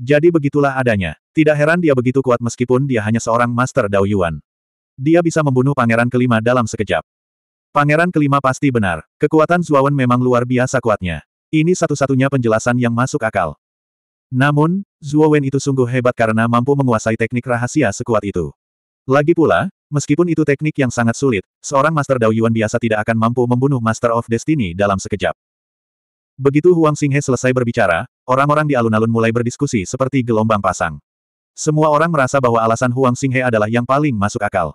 Jadi begitulah adanya. Tidak heran dia begitu kuat meskipun dia hanya seorang Master Dao Yuan. Dia bisa membunuh pangeran kelima dalam sekejap. Pangeran kelima pasti benar. Kekuatan Zuawan memang luar biasa kuatnya. Ini satu-satunya penjelasan yang masuk akal. Namun, Zuowen itu sungguh hebat karena mampu menguasai teknik rahasia sekuat itu. Lagi pula, meskipun itu teknik yang sangat sulit, seorang Master Dao Yuan biasa tidak akan mampu membunuh Master of Destiny dalam sekejap. Begitu Huang Xinghe selesai berbicara, orang-orang di alun-alun mulai berdiskusi seperti gelombang pasang. Semua orang merasa bahwa alasan Huang Xinghe adalah yang paling masuk akal.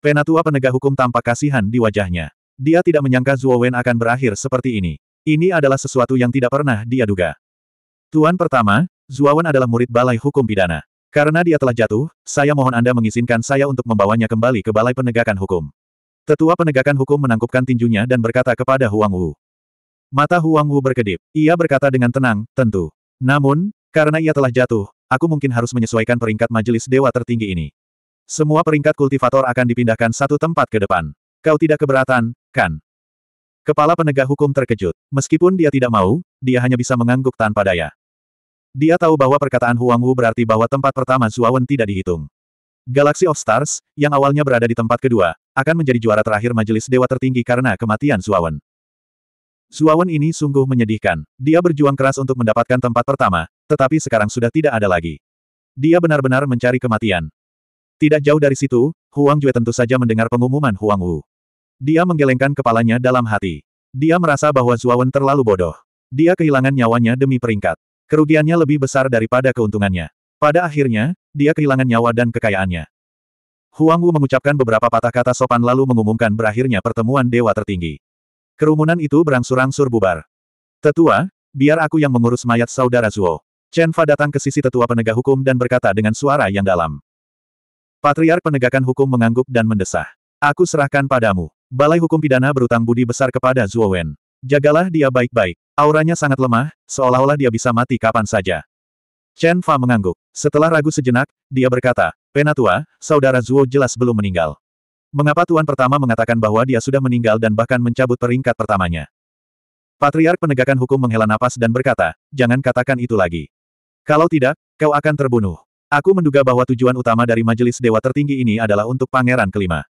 Penatua penegak hukum tampak kasihan di wajahnya. Dia tidak menyangka Zuo Wen akan berakhir seperti ini. Ini adalah sesuatu yang tidak pernah dia duga. Tuan pertama, Zuo Wen adalah murid Balai Hukum Pidana. Karena dia telah jatuh, saya mohon Anda mengizinkan saya untuk membawanya kembali ke Balai Penegakan Hukum. Tetua Penegakan Hukum menangkupkan tinjunya dan berkata kepada Huang Wu. Mata Huang Wu berkedip. Ia berkata dengan tenang, tentu. Namun, karena ia telah jatuh, aku mungkin harus menyesuaikan peringkat majelis dewa tertinggi ini. Semua peringkat kultivator akan dipindahkan satu tempat ke depan. Kau tidak keberatan, kan? Kepala penegak hukum terkejut. Meskipun dia tidak mau, dia hanya bisa mengangguk tanpa daya. Dia tahu bahwa perkataan Huang Wu berarti bahwa tempat pertama Zuawan tidak dihitung. Galaxy of Stars, yang awalnya berada di tempat kedua, akan menjadi juara terakhir majelis dewa tertinggi karena kematian Zuawan. Suawan ini sungguh menyedihkan. Dia berjuang keras untuk mendapatkan tempat pertama, tetapi sekarang sudah tidak ada lagi. Dia benar-benar mencari kematian. Tidak jauh dari situ, Huang Jue tentu saja mendengar pengumuman Huang Wu. Dia menggelengkan kepalanya dalam hati. Dia merasa bahwa Zuawan terlalu bodoh. Dia kehilangan nyawanya demi peringkat. Kerugiannya lebih besar daripada keuntungannya. Pada akhirnya, dia kehilangan nyawa dan kekayaannya. Huang Wu mengucapkan beberapa patah kata sopan lalu mengumumkan berakhirnya pertemuan dewa tertinggi. Kerumunan itu berangsur-angsur bubar. Tetua, biar aku yang mengurus mayat saudara Zuo. Chen Fa datang ke sisi tetua penegak hukum dan berkata dengan suara yang dalam. Patriark penegakan hukum mengangguk dan mendesah. Aku serahkan padamu. Balai hukum pidana berutang budi besar kepada Zuo Wen. Jagalah dia baik-baik. Auranya sangat lemah, seolah-olah dia bisa mati kapan saja. Chen Fa mengangguk. Setelah ragu sejenak, dia berkata, Penatua, saudara Zuo jelas belum meninggal. Mengapa Tuan Pertama mengatakan bahwa dia sudah meninggal dan bahkan mencabut peringkat pertamanya? Patriark penegakan hukum menghela napas dan berkata, jangan katakan itu lagi. Kalau tidak, kau akan terbunuh. Aku menduga bahwa tujuan utama dari majelis dewa tertinggi ini adalah untuk pangeran kelima.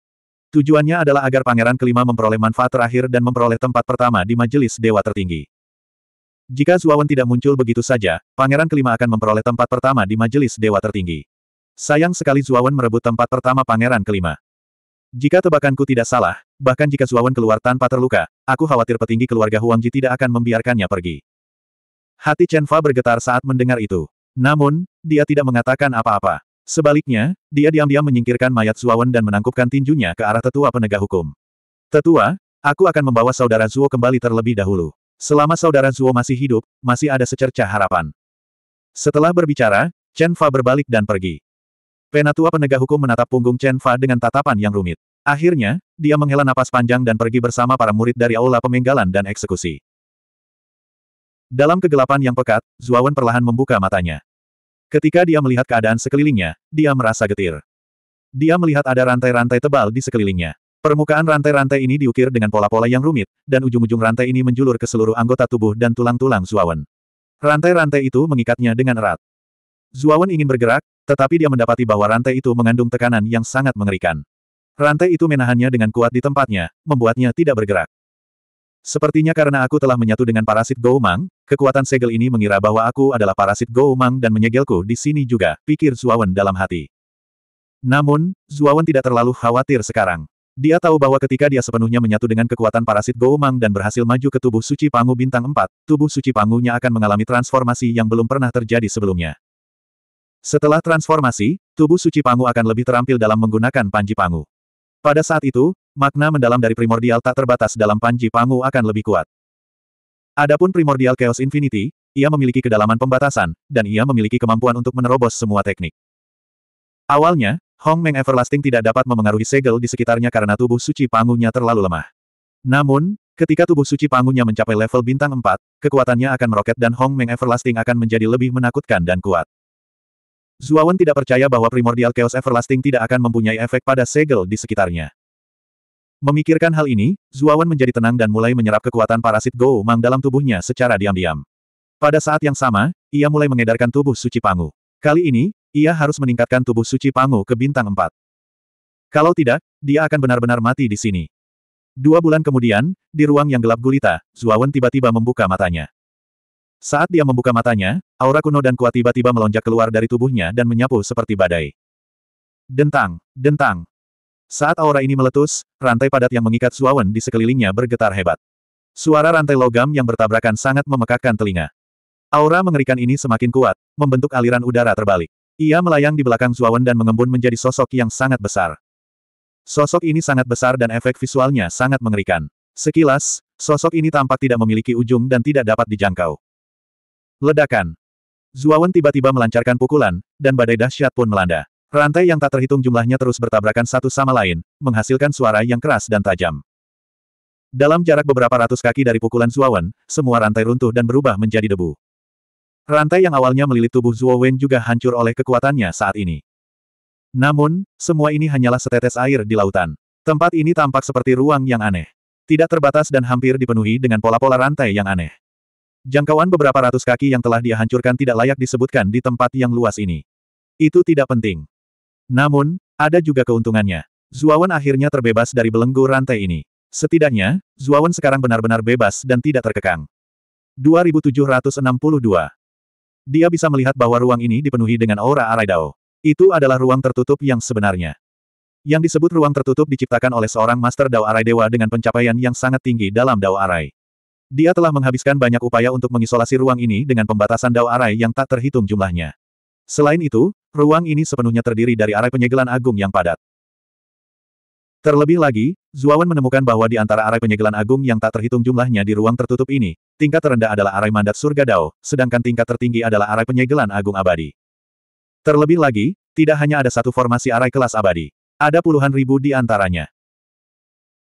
Tujuannya adalah agar pangeran kelima memperoleh manfaat terakhir dan memperoleh tempat pertama di majelis dewa tertinggi. Jika Zuawan tidak muncul begitu saja, pangeran kelima akan memperoleh tempat pertama di majelis dewa tertinggi. Sayang sekali Zuawan merebut tempat pertama pangeran kelima. Jika tebakanku tidak salah, bahkan jika Zuawan keluar tanpa terluka, aku khawatir petinggi keluarga Huangji tidak akan membiarkannya pergi. Hati Chen Fa bergetar saat mendengar itu. Namun, dia tidak mengatakan apa-apa. Sebaliknya, dia diam-diam menyingkirkan mayat Zuawan dan menangkupkan tinjunya ke arah tetua penegak hukum. Tetua, aku akan membawa saudara Zuo kembali terlebih dahulu. Selama saudara Zuo masih hidup, masih ada secerca harapan. Setelah berbicara, Chen Fa berbalik dan pergi. Penatua penegak hukum menatap punggung Chen Fa dengan tatapan yang rumit. Akhirnya, dia menghela napas panjang dan pergi bersama para murid dari aula pemenggalan dan eksekusi. Dalam kegelapan yang pekat, Zuawan perlahan membuka matanya. Ketika dia melihat keadaan sekelilingnya, dia merasa getir. Dia melihat ada rantai-rantai tebal di sekelilingnya. Permukaan rantai-rantai ini diukir dengan pola-pola yang rumit, dan ujung-ujung rantai ini menjulur ke seluruh anggota tubuh dan tulang-tulang Zuawan. Rantai-rantai itu mengikatnya dengan erat. Zuawan ingin bergerak, tetapi dia mendapati bahwa rantai itu mengandung tekanan yang sangat mengerikan. Rantai itu menahannya dengan kuat di tempatnya, membuatnya tidak bergerak. Sepertinya karena aku telah menyatu dengan parasit Goumang, kekuatan segel ini mengira bahwa aku adalah parasit Goumang dan menyegelku di sini juga, pikir Zuawan dalam hati. Namun, Zuawan tidak terlalu khawatir sekarang. Dia tahu bahwa ketika dia sepenuhnya menyatu dengan kekuatan parasit Goumang dan berhasil maju ke tubuh suci Pangu Bintang 4, tubuh suci Pangunya akan mengalami transformasi yang belum pernah terjadi sebelumnya. Setelah transformasi, tubuh suci Pangu akan lebih terampil dalam menggunakan Panji Pangu. Pada saat itu, makna mendalam dari primordial tak terbatas dalam Panji Pangu akan lebih kuat. Adapun primordial Chaos Infinity, ia memiliki kedalaman pembatasan, dan ia memiliki kemampuan untuk menerobos semua teknik. Awalnya, Hong Meng Everlasting tidak dapat memengaruhi segel di sekitarnya karena tubuh suci pangunya terlalu lemah. Namun, ketika tubuh suci pangunya mencapai level bintang 4, kekuatannya akan meroket dan Hong Meng Everlasting akan menjadi lebih menakutkan dan kuat. Zuawan tidak percaya bahwa primordial chaos everlasting tidak akan mempunyai efek pada segel di sekitarnya. Memikirkan hal ini, Zuawan menjadi tenang dan mulai menyerap kekuatan parasit Go Mang dalam tubuhnya secara diam-diam. Pada saat yang sama, ia mulai mengedarkan tubuh suci Pangu. Kali ini, ia harus meningkatkan tubuh suci Pangu ke bintang 4. Kalau tidak, dia akan benar-benar mati di sini. Dua bulan kemudian, di ruang yang gelap gulita, Zuawan tiba-tiba membuka matanya. Saat dia membuka matanya, aura kuno dan kuat tiba-tiba melonjak keluar dari tubuhnya dan menyapu seperti badai. Dentang, dentang. Saat aura ini meletus, rantai padat yang mengikat Suawen di sekelilingnya bergetar hebat. Suara rantai logam yang bertabrakan sangat memekakkan telinga. Aura mengerikan ini semakin kuat, membentuk aliran udara terbalik. Ia melayang di belakang Suawen dan mengembun menjadi sosok yang sangat besar. Sosok ini sangat besar dan efek visualnya sangat mengerikan. Sekilas, sosok ini tampak tidak memiliki ujung dan tidak dapat dijangkau. Ledakan. Zuawan tiba-tiba melancarkan pukulan, dan badai dahsyat pun melanda. Rantai yang tak terhitung jumlahnya terus bertabrakan satu sama lain, menghasilkan suara yang keras dan tajam. Dalam jarak beberapa ratus kaki dari pukulan Zuawan, semua rantai runtuh dan berubah menjadi debu. Rantai yang awalnya melilit tubuh Zuo juga hancur oleh kekuatannya saat ini. Namun, semua ini hanyalah setetes air di lautan. Tempat ini tampak seperti ruang yang aneh. Tidak terbatas dan hampir dipenuhi dengan pola-pola rantai yang aneh. Jangkauan beberapa ratus kaki yang telah dia hancurkan tidak layak disebutkan di tempat yang luas ini. Itu tidak penting. Namun, ada juga keuntungannya. Zuawan akhirnya terbebas dari belenggu rantai ini. Setidaknya, Zuawan sekarang benar-benar bebas dan tidak terkekang. 2762 Dia bisa melihat bahwa ruang ini dipenuhi dengan aura Araidao. Itu adalah ruang tertutup yang sebenarnya. Yang disebut ruang tertutup diciptakan oleh seorang Master Dao Arai Dewa dengan pencapaian yang sangat tinggi dalam Dao Arai. Dia telah menghabiskan banyak upaya untuk mengisolasi ruang ini dengan pembatasan dao arai yang tak terhitung jumlahnya. Selain itu, ruang ini sepenuhnya terdiri dari arai penyegelan agung yang padat. Terlebih lagi, Zuawan menemukan bahwa di antara arai penyegelan agung yang tak terhitung jumlahnya di ruang tertutup ini, tingkat terendah adalah arai mandat surga dao, sedangkan tingkat tertinggi adalah arai penyegelan agung abadi. Terlebih lagi, tidak hanya ada satu formasi arai kelas abadi. Ada puluhan ribu di antaranya.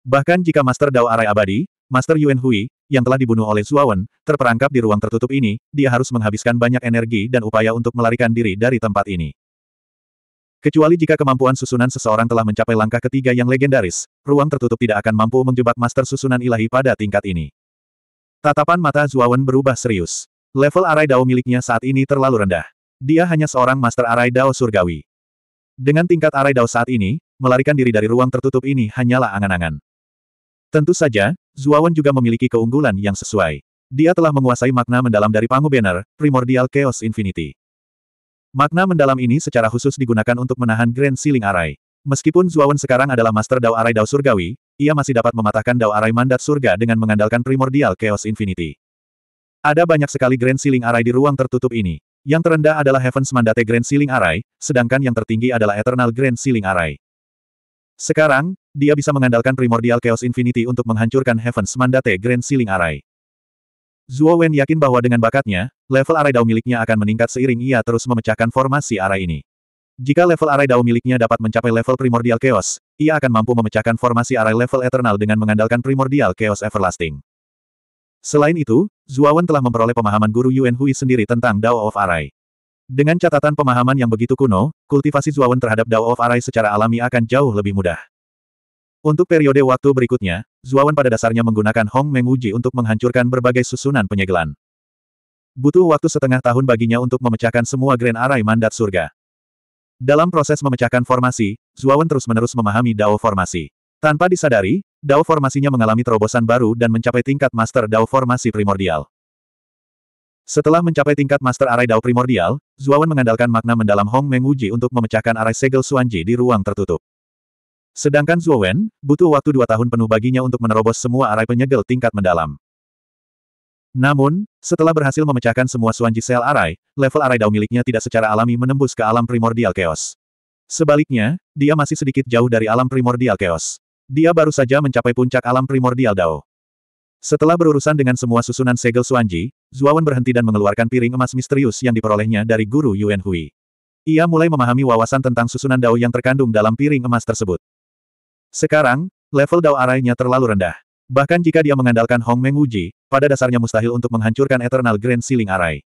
Bahkan jika Master Dao Arai Abadi, Master Yuan Hui, yang telah dibunuh oleh Zuawan, terperangkap di ruang tertutup ini, dia harus menghabiskan banyak energi dan upaya untuk melarikan diri dari tempat ini. Kecuali jika kemampuan susunan seseorang telah mencapai langkah ketiga yang legendaris, ruang tertutup tidak akan mampu menjebak master susunan ilahi pada tingkat ini. Tatapan mata Zuawan berubah serius. Level arai dao miliknya saat ini terlalu rendah. Dia hanya seorang master arai dao surgawi. Dengan tingkat arai dao saat ini, melarikan diri dari ruang tertutup ini hanyalah angan-angan. Tentu saja, Zuawan juga memiliki keunggulan yang sesuai. Dia telah menguasai makna mendalam dari Pangu Banner, Primordial Chaos Infinity. Makna mendalam ini secara khusus digunakan untuk menahan Grand Ceiling Array. Meskipun Zuawan sekarang adalah Master Dao Arai Dao Surgawi, ia masih dapat mematahkan Dao Arai Mandat Surga dengan mengandalkan Primordial Chaos Infinity. Ada banyak sekali Grand Ceiling Arai di ruang tertutup ini. Yang terendah adalah Heaven's Mandate Grand Ceiling Arai, sedangkan yang tertinggi adalah Eternal Grand Ceiling Arai. Sekarang, dia bisa mengandalkan primordial Chaos Infinity untuk menghancurkan Heaven's Mandate Grand Ceiling Array. Zuo Wen yakin bahwa dengan bakatnya, level array Dao miliknya akan meningkat seiring ia terus memecahkan formasi array ini. Jika level array Dao miliknya dapat mencapai level primordial chaos, ia akan mampu memecahkan formasi array level eternal dengan mengandalkan primordial chaos everlasting. Selain itu, Zuo Wen telah memperoleh pemahaman guru Yuan Hui sendiri tentang Dao of Array. Dengan catatan pemahaman yang begitu kuno, kultivasi Zuawan terhadap Dao of Arai secara alami akan jauh lebih mudah. Untuk periode waktu berikutnya, Zuawan pada dasarnya menggunakan Hong Meng Menguji untuk menghancurkan berbagai susunan penyegelan. Butuh waktu setengah tahun baginya untuk memecahkan semua Grand Array Mandat Surga. Dalam proses memecahkan formasi, Zuawan terus-menerus memahami Dao formasi. Tanpa disadari, Dao formasinya mengalami terobosan baru dan mencapai tingkat Master Dao formasi primordial. Setelah mencapai tingkat Master Array Dao primordial, Zuawan mengandalkan makna mendalam Hong Meng Menguji untuk memecahkan array segel Suanji di ruang tertutup. Sedangkan Zuo Wen, butuh waktu dua tahun penuh baginya untuk menerobos semua arai penyegel tingkat mendalam. Namun, setelah berhasil memecahkan semua suanji sel arai, level arai dao miliknya tidak secara alami menembus ke alam primordial chaos. Sebaliknya, dia masih sedikit jauh dari alam primordial chaos. Dia baru saja mencapai puncak alam primordial dao. Setelah berurusan dengan semua susunan segel Suanji, Zuawan berhenti dan mengeluarkan piring emas misterius yang diperolehnya dari guru Yuan Hui. Ia mulai memahami wawasan tentang susunan dao yang terkandung dalam piring emas tersebut. Sekarang, level Dao Arai-nya terlalu rendah. Bahkan jika dia mengandalkan Hong Meng Wuji, pada dasarnya mustahil untuk menghancurkan Eternal Grand Ceiling Arai.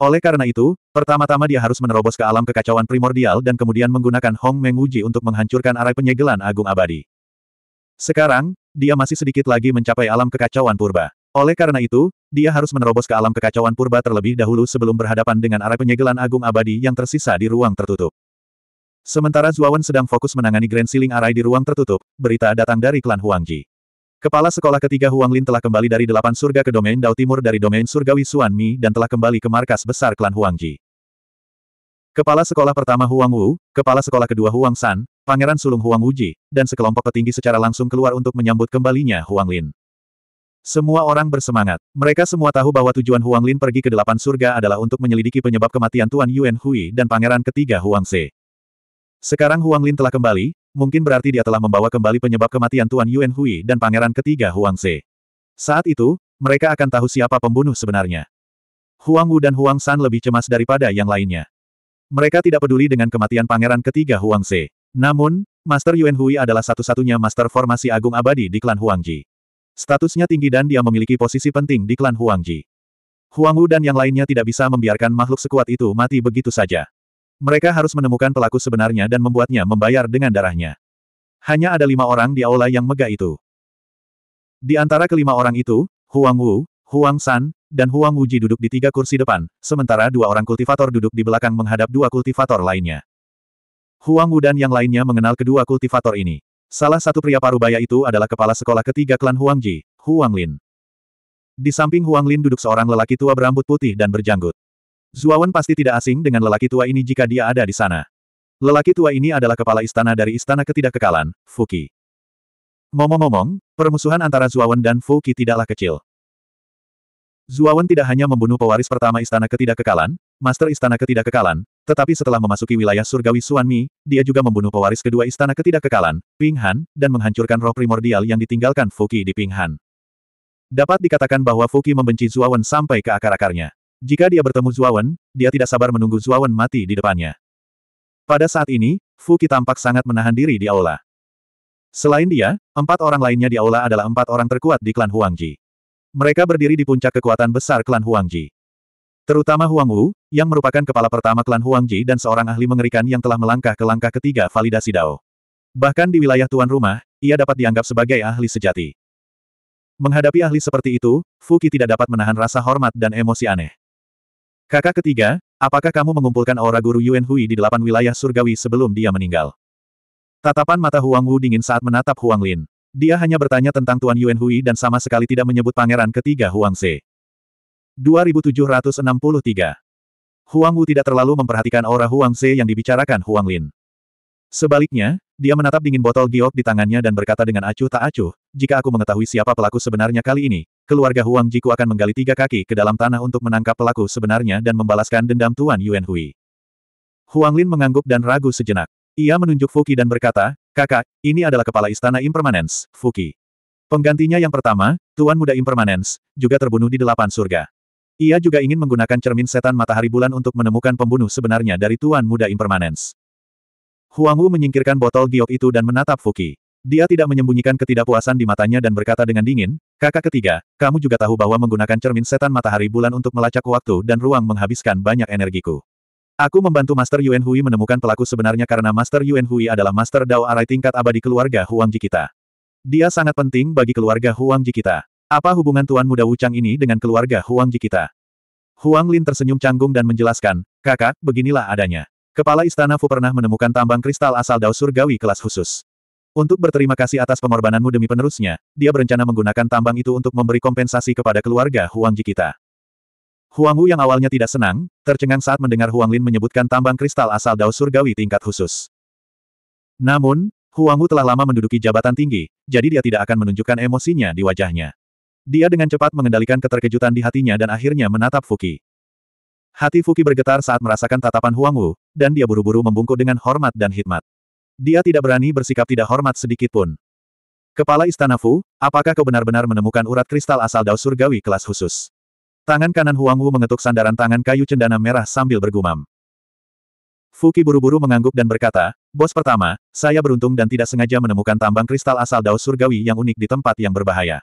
Oleh karena itu, pertama-tama dia harus menerobos ke alam kekacauan primordial dan kemudian menggunakan Hong Meng Wuji untuk menghancurkan arai penyegelan agung abadi. Sekarang, dia masih sedikit lagi mencapai alam kekacauan purba. Oleh karena itu, dia harus menerobos ke alam kekacauan purba terlebih dahulu sebelum berhadapan dengan arai penyegelan agung abadi yang tersisa di ruang tertutup. Sementara Zuawan sedang fokus menangani Grand Siling Arai di ruang tertutup, berita datang dari klan Huangji. Kepala sekolah ketiga Huanglin telah kembali dari delapan surga ke domain Dao Timur dari domain surgawi Mi dan telah kembali ke markas besar klan Huangji. Kepala sekolah pertama Huang Wu, kepala sekolah kedua Huang San, Pangeran Sulung Huang Wuji, dan sekelompok petinggi secara langsung keluar untuk menyambut kembalinya Huanglin. Semua orang bersemangat. Mereka semua tahu bahwa tujuan Huanglin pergi ke delapan surga adalah untuk menyelidiki penyebab kematian Tuan Yuan Hui dan pangeran ketiga Huang Se. Sekarang Huang Lin telah kembali, mungkin berarti dia telah membawa kembali penyebab kematian Tuan Yuan Hui dan pangeran ketiga Huang Ze. Saat itu, mereka akan tahu siapa pembunuh sebenarnya. Huang Wu dan Huang San lebih cemas daripada yang lainnya. Mereka tidak peduli dengan kematian pangeran ketiga Huang Ze. Namun, Master Yuan Hui adalah satu-satunya master formasi agung abadi di klan Huang Ji. Statusnya tinggi dan dia memiliki posisi penting di klan Huang Ji. Huang Wu dan yang lainnya tidak bisa membiarkan makhluk sekuat itu mati begitu saja. Mereka harus menemukan pelaku sebenarnya dan membuatnya membayar dengan darahnya. Hanya ada lima orang di aula yang megah itu. Di antara kelima orang itu, Huang Wu, Huang San, dan Huang Wuji duduk di tiga kursi depan, sementara dua orang kultivator duduk di belakang menghadap dua kultivator lainnya. Huang Wu dan yang lainnya mengenal kedua kultivator ini. Salah satu pria parubaya itu adalah kepala sekolah ketiga klan Huang Ji, Huang Lin. Di samping Huang Lin duduk seorang lelaki tua berambut putih dan berjanggut. Zuawan pasti tidak asing dengan lelaki tua ini jika dia ada di sana. Lelaki tua ini adalah kepala istana dari istana ketidakkekalan, Fuki. momong ngomong permusuhan antara Zuawan dan Fuki tidaklah kecil. Zuawan tidak hanya membunuh pewaris pertama istana ketidakkekalan, master istana ketidakkekalan, tetapi setelah memasuki wilayah surgawi Suanmi, dia juga membunuh pewaris kedua istana ketidakkekalan, Pinghan, dan menghancurkan roh primordial yang ditinggalkan Fuki di Pinghan. Dapat dikatakan bahwa Fuki membenci Zuawan sampai ke akar-akarnya. Jika dia bertemu Zuawan, dia tidak sabar menunggu Zuawan mati di depannya. Pada saat ini, Fuki tampak sangat menahan diri di aula. Selain dia, empat orang lainnya di aula adalah empat orang terkuat di klan Huangji. Mereka berdiri di puncak kekuatan besar klan Huangji. Terutama Huang Wu, yang merupakan kepala pertama klan Huangji dan seorang ahli mengerikan yang telah melangkah ke langkah ketiga validasi Dao. Bahkan di wilayah tuan rumah, ia dapat dianggap sebagai ahli sejati. Menghadapi ahli seperti itu, Fuki tidak dapat menahan rasa hormat dan emosi aneh. Kakak ketiga, apakah kamu mengumpulkan aura guru Yuan Hui di delapan wilayah surgawi sebelum dia meninggal? Tatapan mata Huang Wu dingin saat menatap Huang Lin. Dia hanya bertanya tentang Tuan Yuan Hui dan sama sekali tidak menyebut pangeran ketiga Huang Se. 2763 Huang Wu tidak terlalu memperhatikan aura Huang Se yang dibicarakan Huang Lin. Sebaliknya, dia menatap dingin botol giok di tangannya dan berkata dengan acuh tak acuh, jika aku mengetahui siapa pelaku sebenarnya kali ini, keluarga Huang Jiku akan menggali tiga kaki ke dalam tanah untuk menangkap pelaku sebenarnya dan membalaskan dendam Tuan Yuan Hui. Huang Lin mengangguk dan ragu sejenak. Ia menunjuk Fuki dan berkata, Kakak, ini adalah kepala istana impermanence, Fuki. Penggantinya yang pertama, Tuan Muda Impermanence, juga terbunuh di delapan surga. Ia juga ingin menggunakan cermin setan matahari bulan untuk menemukan pembunuh sebenarnya dari Tuan Muda Impermanence. Huang Wu menyingkirkan botol giok itu dan menatap Fuki. Dia tidak menyembunyikan ketidakpuasan di matanya dan berkata dengan dingin, Kakak ketiga, kamu juga tahu bahwa menggunakan cermin setan matahari bulan untuk melacak waktu dan ruang menghabiskan banyak energiku. Aku membantu Master Yuan Hui menemukan pelaku sebenarnya karena Master Yuan Hui adalah Master Dao Arai tingkat abadi keluarga Huang Ji kita. Dia sangat penting bagi keluarga Huang Ji kita. Apa hubungan Tuan Muda Wuchang ini dengan keluarga Huang Ji kita? Huang Lin tersenyum canggung dan menjelaskan, kakak, beginilah adanya. Kepala Istana Fu pernah menemukan tambang kristal asal Dao Surgawi kelas khusus. Untuk berterima kasih atas pengorbananmu demi penerusnya, dia berencana menggunakan tambang itu untuk memberi kompensasi kepada keluarga Huang Ji kita. Huang Wu yang awalnya tidak senang, tercengang saat mendengar Huang Lin menyebutkan tambang kristal asal Dao Surgawi tingkat khusus. Namun, Huang Wu telah lama menduduki jabatan tinggi, jadi dia tidak akan menunjukkan emosinya di wajahnya. Dia dengan cepat mengendalikan keterkejutan di hatinya dan akhirnya menatap Fuki. Hati Fuki bergetar saat merasakan tatapan Huang Wu, dan dia buru-buru membungkuk dengan hormat dan hikmat. Dia tidak berani bersikap tidak hormat sedikit pun. Kepala Istana Fu, apakah kau benar-benar menemukan urat kristal asal dao surgawi kelas khusus? Tangan kanan Huang Wu mengetuk sandaran tangan kayu cendana merah sambil bergumam. Fuki buru-buru mengangguk dan berkata, Bos pertama, saya beruntung dan tidak sengaja menemukan tambang kristal asal Dao Surgawi yang unik di tempat yang berbahaya.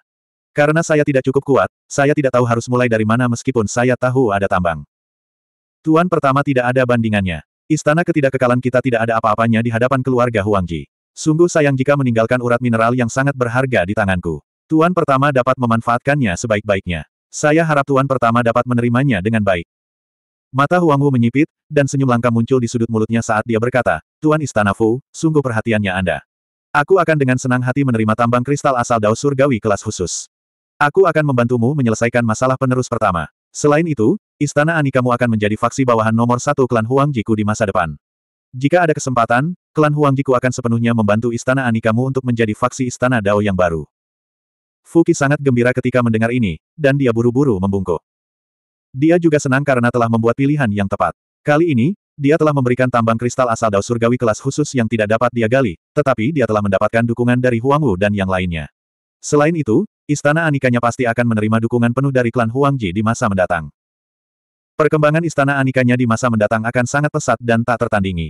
Karena saya tidak cukup kuat, saya tidak tahu harus mulai dari mana meskipun saya tahu ada tambang. Tuan pertama tidak ada bandingannya. Istana ketidakkekalan kita tidak ada apa-apanya di hadapan keluarga Huangji. Sungguh sayang jika meninggalkan urat mineral yang sangat berharga di tanganku. Tuan pertama dapat memanfaatkannya sebaik-baiknya. Saya harap tuan pertama dapat menerimanya dengan baik. Mata Huangwu menyipit, dan senyum langka muncul di sudut mulutnya saat dia berkata, Tuan Istana Fu, sungguh perhatiannya Anda. Aku akan dengan senang hati menerima tambang kristal asal dao surgawi kelas khusus. Aku akan membantumu menyelesaikan masalah penerus pertama. Selain itu, Istana Anikamu akan menjadi faksi bawahan nomor satu klan Huang Jiku di masa depan. Jika ada kesempatan, klan Huang Jiku akan sepenuhnya membantu Istana Anikamu untuk menjadi faksi Istana Dao yang baru. Fuki sangat gembira ketika mendengar ini, dan dia buru-buru membungkuk. Dia juga senang karena telah membuat pilihan yang tepat. Kali ini, dia telah memberikan tambang kristal asal Dao Surgawi kelas khusus yang tidak dapat dia gali, tetapi dia telah mendapatkan dukungan dari Huang Wu dan yang lainnya. Selain itu, Istana Anikanya pasti akan menerima dukungan penuh dari klan Huang Ji di masa mendatang. Perkembangan istana Anikanya di masa mendatang akan sangat pesat dan tak tertandingi.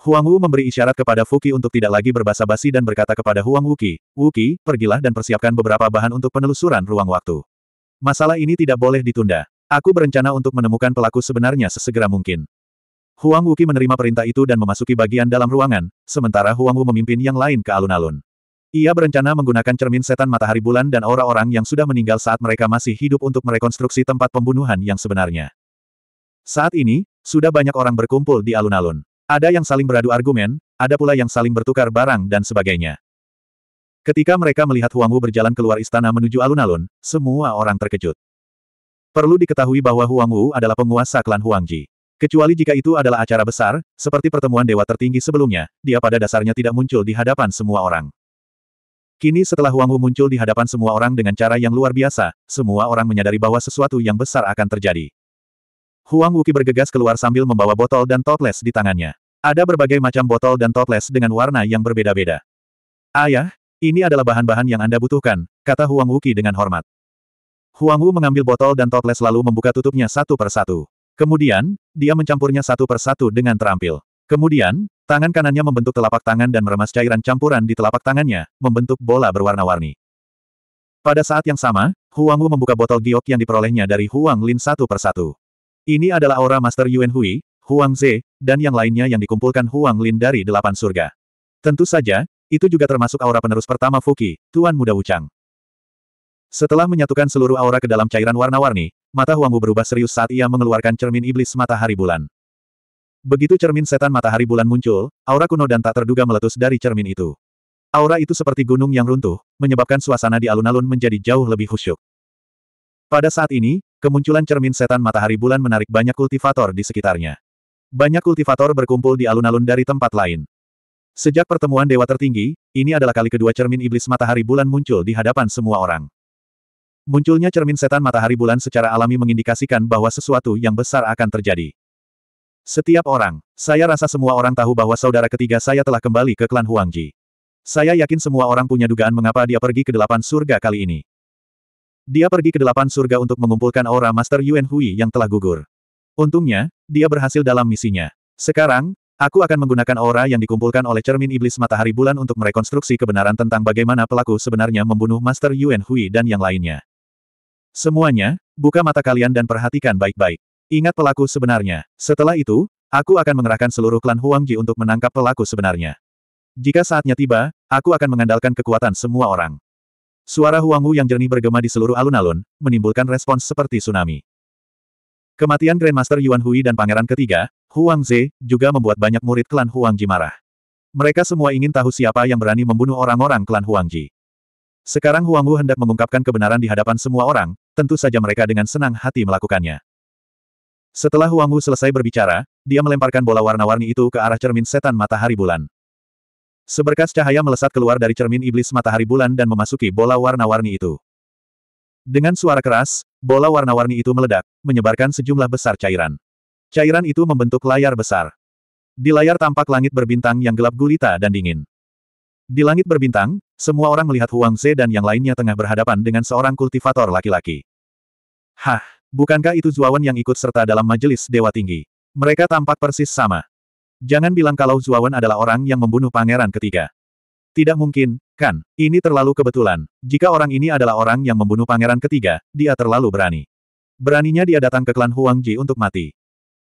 Huang Wu memberi isyarat kepada Fuki untuk tidak lagi berbahasa basi dan berkata kepada Huang Wuki, Wuki, pergilah dan persiapkan beberapa bahan untuk penelusuran ruang waktu. Masalah ini tidak boleh ditunda. Aku berencana untuk menemukan pelaku sebenarnya sesegera mungkin. Huang Wuki menerima perintah itu dan memasuki bagian dalam ruangan, sementara Huang Wu memimpin yang lain ke alun-alun. Ia berencana menggunakan cermin setan matahari bulan dan aura orang yang sudah meninggal saat mereka masih hidup untuk merekonstruksi tempat pembunuhan yang sebenarnya. Saat ini, sudah banyak orang berkumpul di alun-alun. Ada yang saling beradu argumen, ada pula yang saling bertukar barang dan sebagainya. Ketika mereka melihat Huang Wu berjalan keluar istana menuju alun-alun, semua orang terkejut. Perlu diketahui bahwa Huang Wu adalah penguasa klan Huang Ji. Kecuali jika itu adalah acara besar, seperti pertemuan dewa tertinggi sebelumnya, dia pada dasarnya tidak muncul di hadapan semua orang. Kini setelah Huang Wu muncul di hadapan semua orang dengan cara yang luar biasa, semua orang menyadari bahwa sesuatu yang besar akan terjadi. Huang Wuki bergegas keluar sambil membawa botol dan toples di tangannya. Ada berbagai macam botol dan toples dengan warna yang berbeda-beda. Ayah, ini adalah bahan-bahan yang Anda butuhkan, kata Huang Wuki dengan hormat. Huang Wu mengambil botol dan toples lalu membuka tutupnya satu per satu. Kemudian, dia mencampurnya satu per satu dengan terampil. Kemudian, tangan kanannya membentuk telapak tangan dan meremas cairan campuran di telapak tangannya, membentuk bola berwarna-warni. Pada saat yang sama, Huang Wu membuka botol giok yang diperolehnya dari Huang Lin satu persatu. Ini adalah aura Master Yuan Hui, Huang Ze, dan yang lainnya yang dikumpulkan Huang Lin dari delapan surga. Tentu saja, itu juga termasuk aura penerus pertama Fuki, Tuan Muda Wuchang. Setelah menyatukan seluruh aura ke dalam cairan warna-warni, mata Huang Wu berubah serius saat ia mengeluarkan cermin iblis matahari bulan. Begitu cermin setan matahari bulan muncul, aura kuno dan tak terduga meletus dari cermin itu. Aura itu seperti gunung yang runtuh, menyebabkan suasana di alun-alun menjadi jauh lebih khusyuk. Pada saat ini, kemunculan cermin setan matahari bulan menarik banyak kultivator di sekitarnya. Banyak kultivator berkumpul di alun-alun dari tempat lain. Sejak pertemuan dewa tertinggi, ini adalah kali kedua cermin iblis matahari bulan muncul di hadapan semua orang. Munculnya cermin setan matahari bulan secara alami mengindikasikan bahwa sesuatu yang besar akan terjadi. Setiap orang, saya rasa semua orang tahu bahwa saudara ketiga saya telah kembali ke klan Huangji. Saya yakin semua orang punya dugaan mengapa dia pergi ke delapan surga kali ini. Dia pergi ke delapan surga untuk mengumpulkan aura Master Yuan Hui yang telah gugur. Untungnya, dia berhasil dalam misinya. Sekarang, aku akan menggunakan aura yang dikumpulkan oleh cermin iblis matahari bulan untuk merekonstruksi kebenaran tentang bagaimana pelaku sebenarnya membunuh Master Yuan Hui dan yang lainnya. Semuanya, buka mata kalian dan perhatikan baik-baik. Ingat pelaku sebenarnya. Setelah itu, aku akan mengerahkan seluruh klan Huangji untuk menangkap pelaku sebenarnya. Jika saatnya tiba, aku akan mengandalkan kekuatan semua orang. Suara Huang Huangwu yang jernih bergema di seluruh alun-alun, menimbulkan respons seperti tsunami. Kematian Grandmaster Yuan Hui dan pangeran ketiga, Huang Ze, juga membuat banyak murid klan Huangji marah. Mereka semua ingin tahu siapa yang berani membunuh orang-orang klan Huangji. Sekarang Huang Wu hendak mengungkapkan kebenaran di hadapan semua orang, tentu saja mereka dengan senang hati melakukannya. Setelah Huang Wu selesai berbicara, dia melemparkan bola warna-warni itu ke arah cermin setan matahari bulan. Seberkas cahaya melesat keluar dari cermin iblis matahari bulan dan memasuki bola warna-warni itu. Dengan suara keras, bola warna-warni itu meledak, menyebarkan sejumlah besar cairan. Cairan itu membentuk layar besar. Di layar tampak langit berbintang yang gelap gulita dan dingin. Di langit berbintang, semua orang melihat Huang Ze dan yang lainnya tengah berhadapan dengan seorang kultivator laki-laki. Hah! Bukankah itu Zuawan yang ikut serta dalam majelis Dewa Tinggi? Mereka tampak persis sama. Jangan bilang kalau Zuawan adalah orang yang membunuh pangeran ketiga. Tidak mungkin, kan? Ini terlalu kebetulan. Jika orang ini adalah orang yang membunuh pangeran ketiga, dia terlalu berani. Beraninya dia datang ke klan Huang Ji untuk mati.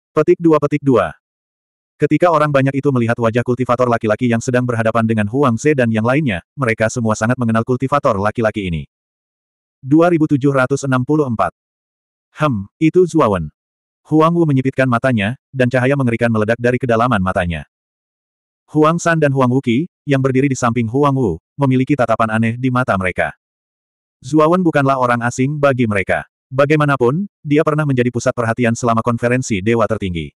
Petik dua petik dua. Ketika orang banyak itu melihat wajah kultivator laki-laki yang sedang berhadapan dengan Huang Ze dan yang lainnya, mereka semua sangat mengenal kultivator laki-laki ini. 2764 Hem, itu Zuawan. Huang Wu menyipitkan matanya, dan cahaya mengerikan meledak dari kedalaman matanya. Huang San dan Huang Wuki, yang berdiri di samping Huang Wu, memiliki tatapan aneh di mata mereka. Zuawan bukanlah orang asing bagi mereka. Bagaimanapun, dia pernah menjadi pusat perhatian selama konferensi dewa tertinggi.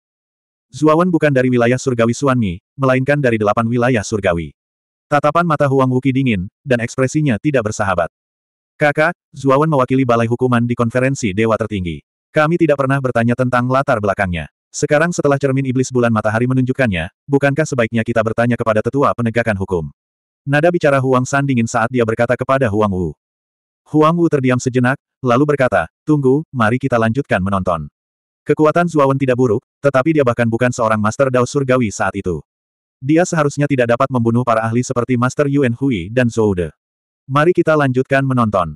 Zuawan bukan dari wilayah surgawi Suanmi, melainkan dari delapan wilayah surgawi. Tatapan mata Huang Wuki dingin, dan ekspresinya tidak bersahabat. Kakak, Zuawan mewakili Balai Hukuman di konferensi Dewa Tertinggi. Kami tidak pernah bertanya tentang latar belakangnya. Sekarang setelah cermin iblis bulan matahari menunjukkannya, bukankah sebaiknya kita bertanya kepada tetua penegakan hukum? Nada bicara Huang San dingin saat dia berkata kepada Huang Wu. Huang Wu terdiam sejenak, lalu berkata, Tunggu, mari kita lanjutkan menonton. Kekuatan Zuawan tidak buruk, tetapi dia bahkan bukan seorang Master Dao Surgawi saat itu. Dia seharusnya tidak dapat membunuh para ahli seperti Master Yuan Hui dan Zhou De. Mari kita lanjutkan menonton.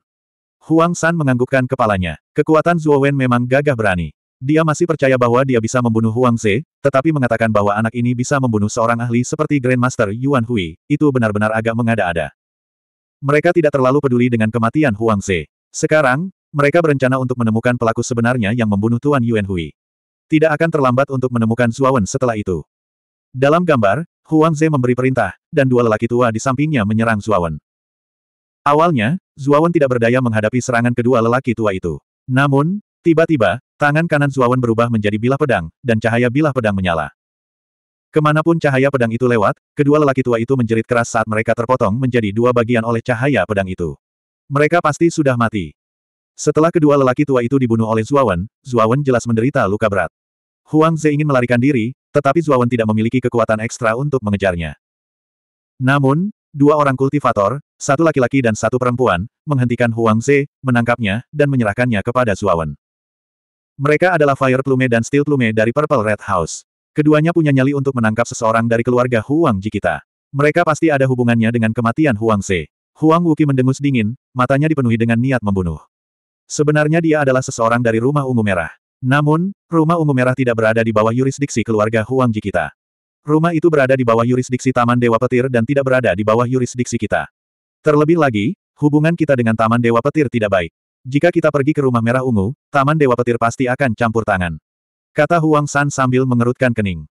Huang San menganggukkan kepalanya. Kekuatan Zhuo Wen memang gagah berani. Dia masih percaya bahwa dia bisa membunuh Huang Ze, tetapi mengatakan bahwa anak ini bisa membunuh seorang ahli seperti Grandmaster Yuan Hui, itu benar-benar agak mengada-ada. Mereka tidak terlalu peduli dengan kematian Huang Ze. Sekarang, mereka berencana untuk menemukan pelaku sebenarnya yang membunuh Tuan Yuan Hui. Tidak akan terlambat untuk menemukan Zhuo Wen setelah itu. Dalam gambar, Huang Ze memberi perintah, dan dua lelaki tua di sampingnya menyerang Zhuo Wen. Awalnya, Zuawan tidak berdaya menghadapi serangan kedua lelaki tua itu. Namun, tiba-tiba, tangan kanan Zuawan berubah menjadi bilah pedang, dan cahaya bilah pedang menyala. Kemanapun cahaya pedang itu lewat, kedua lelaki tua itu menjerit keras saat mereka terpotong menjadi dua bagian oleh cahaya pedang itu. Mereka pasti sudah mati. Setelah kedua lelaki tua itu dibunuh oleh Zuawan, Zuawan jelas menderita luka berat. Huang Ze ingin melarikan diri, tetapi Zuawan tidak memiliki kekuatan ekstra untuk mengejarnya. Namun, dua orang kultivator, satu laki-laki dan satu perempuan, menghentikan Huang Ze, menangkapnya, dan menyerahkannya kepada Zuawan. Mereka adalah Fire Plume dan Steel Plume dari Purple Red House. Keduanya punya nyali untuk menangkap seseorang dari keluarga Huang Jikita. Mereka pasti ada hubungannya dengan kematian Huang Ze. Huang Wuki mendengus dingin, matanya dipenuhi dengan niat membunuh. Sebenarnya dia adalah seseorang dari rumah ungu merah. Namun, rumah ungu merah tidak berada di bawah yurisdiksi keluarga Huang Jikita. Rumah itu berada di bawah yurisdiksi Taman Dewa Petir dan tidak berada di bawah yurisdiksi kita. Terlebih lagi, hubungan kita dengan Taman Dewa Petir tidak baik. Jika kita pergi ke rumah merah ungu, Taman Dewa Petir pasti akan campur tangan. Kata Huang San sambil mengerutkan kening.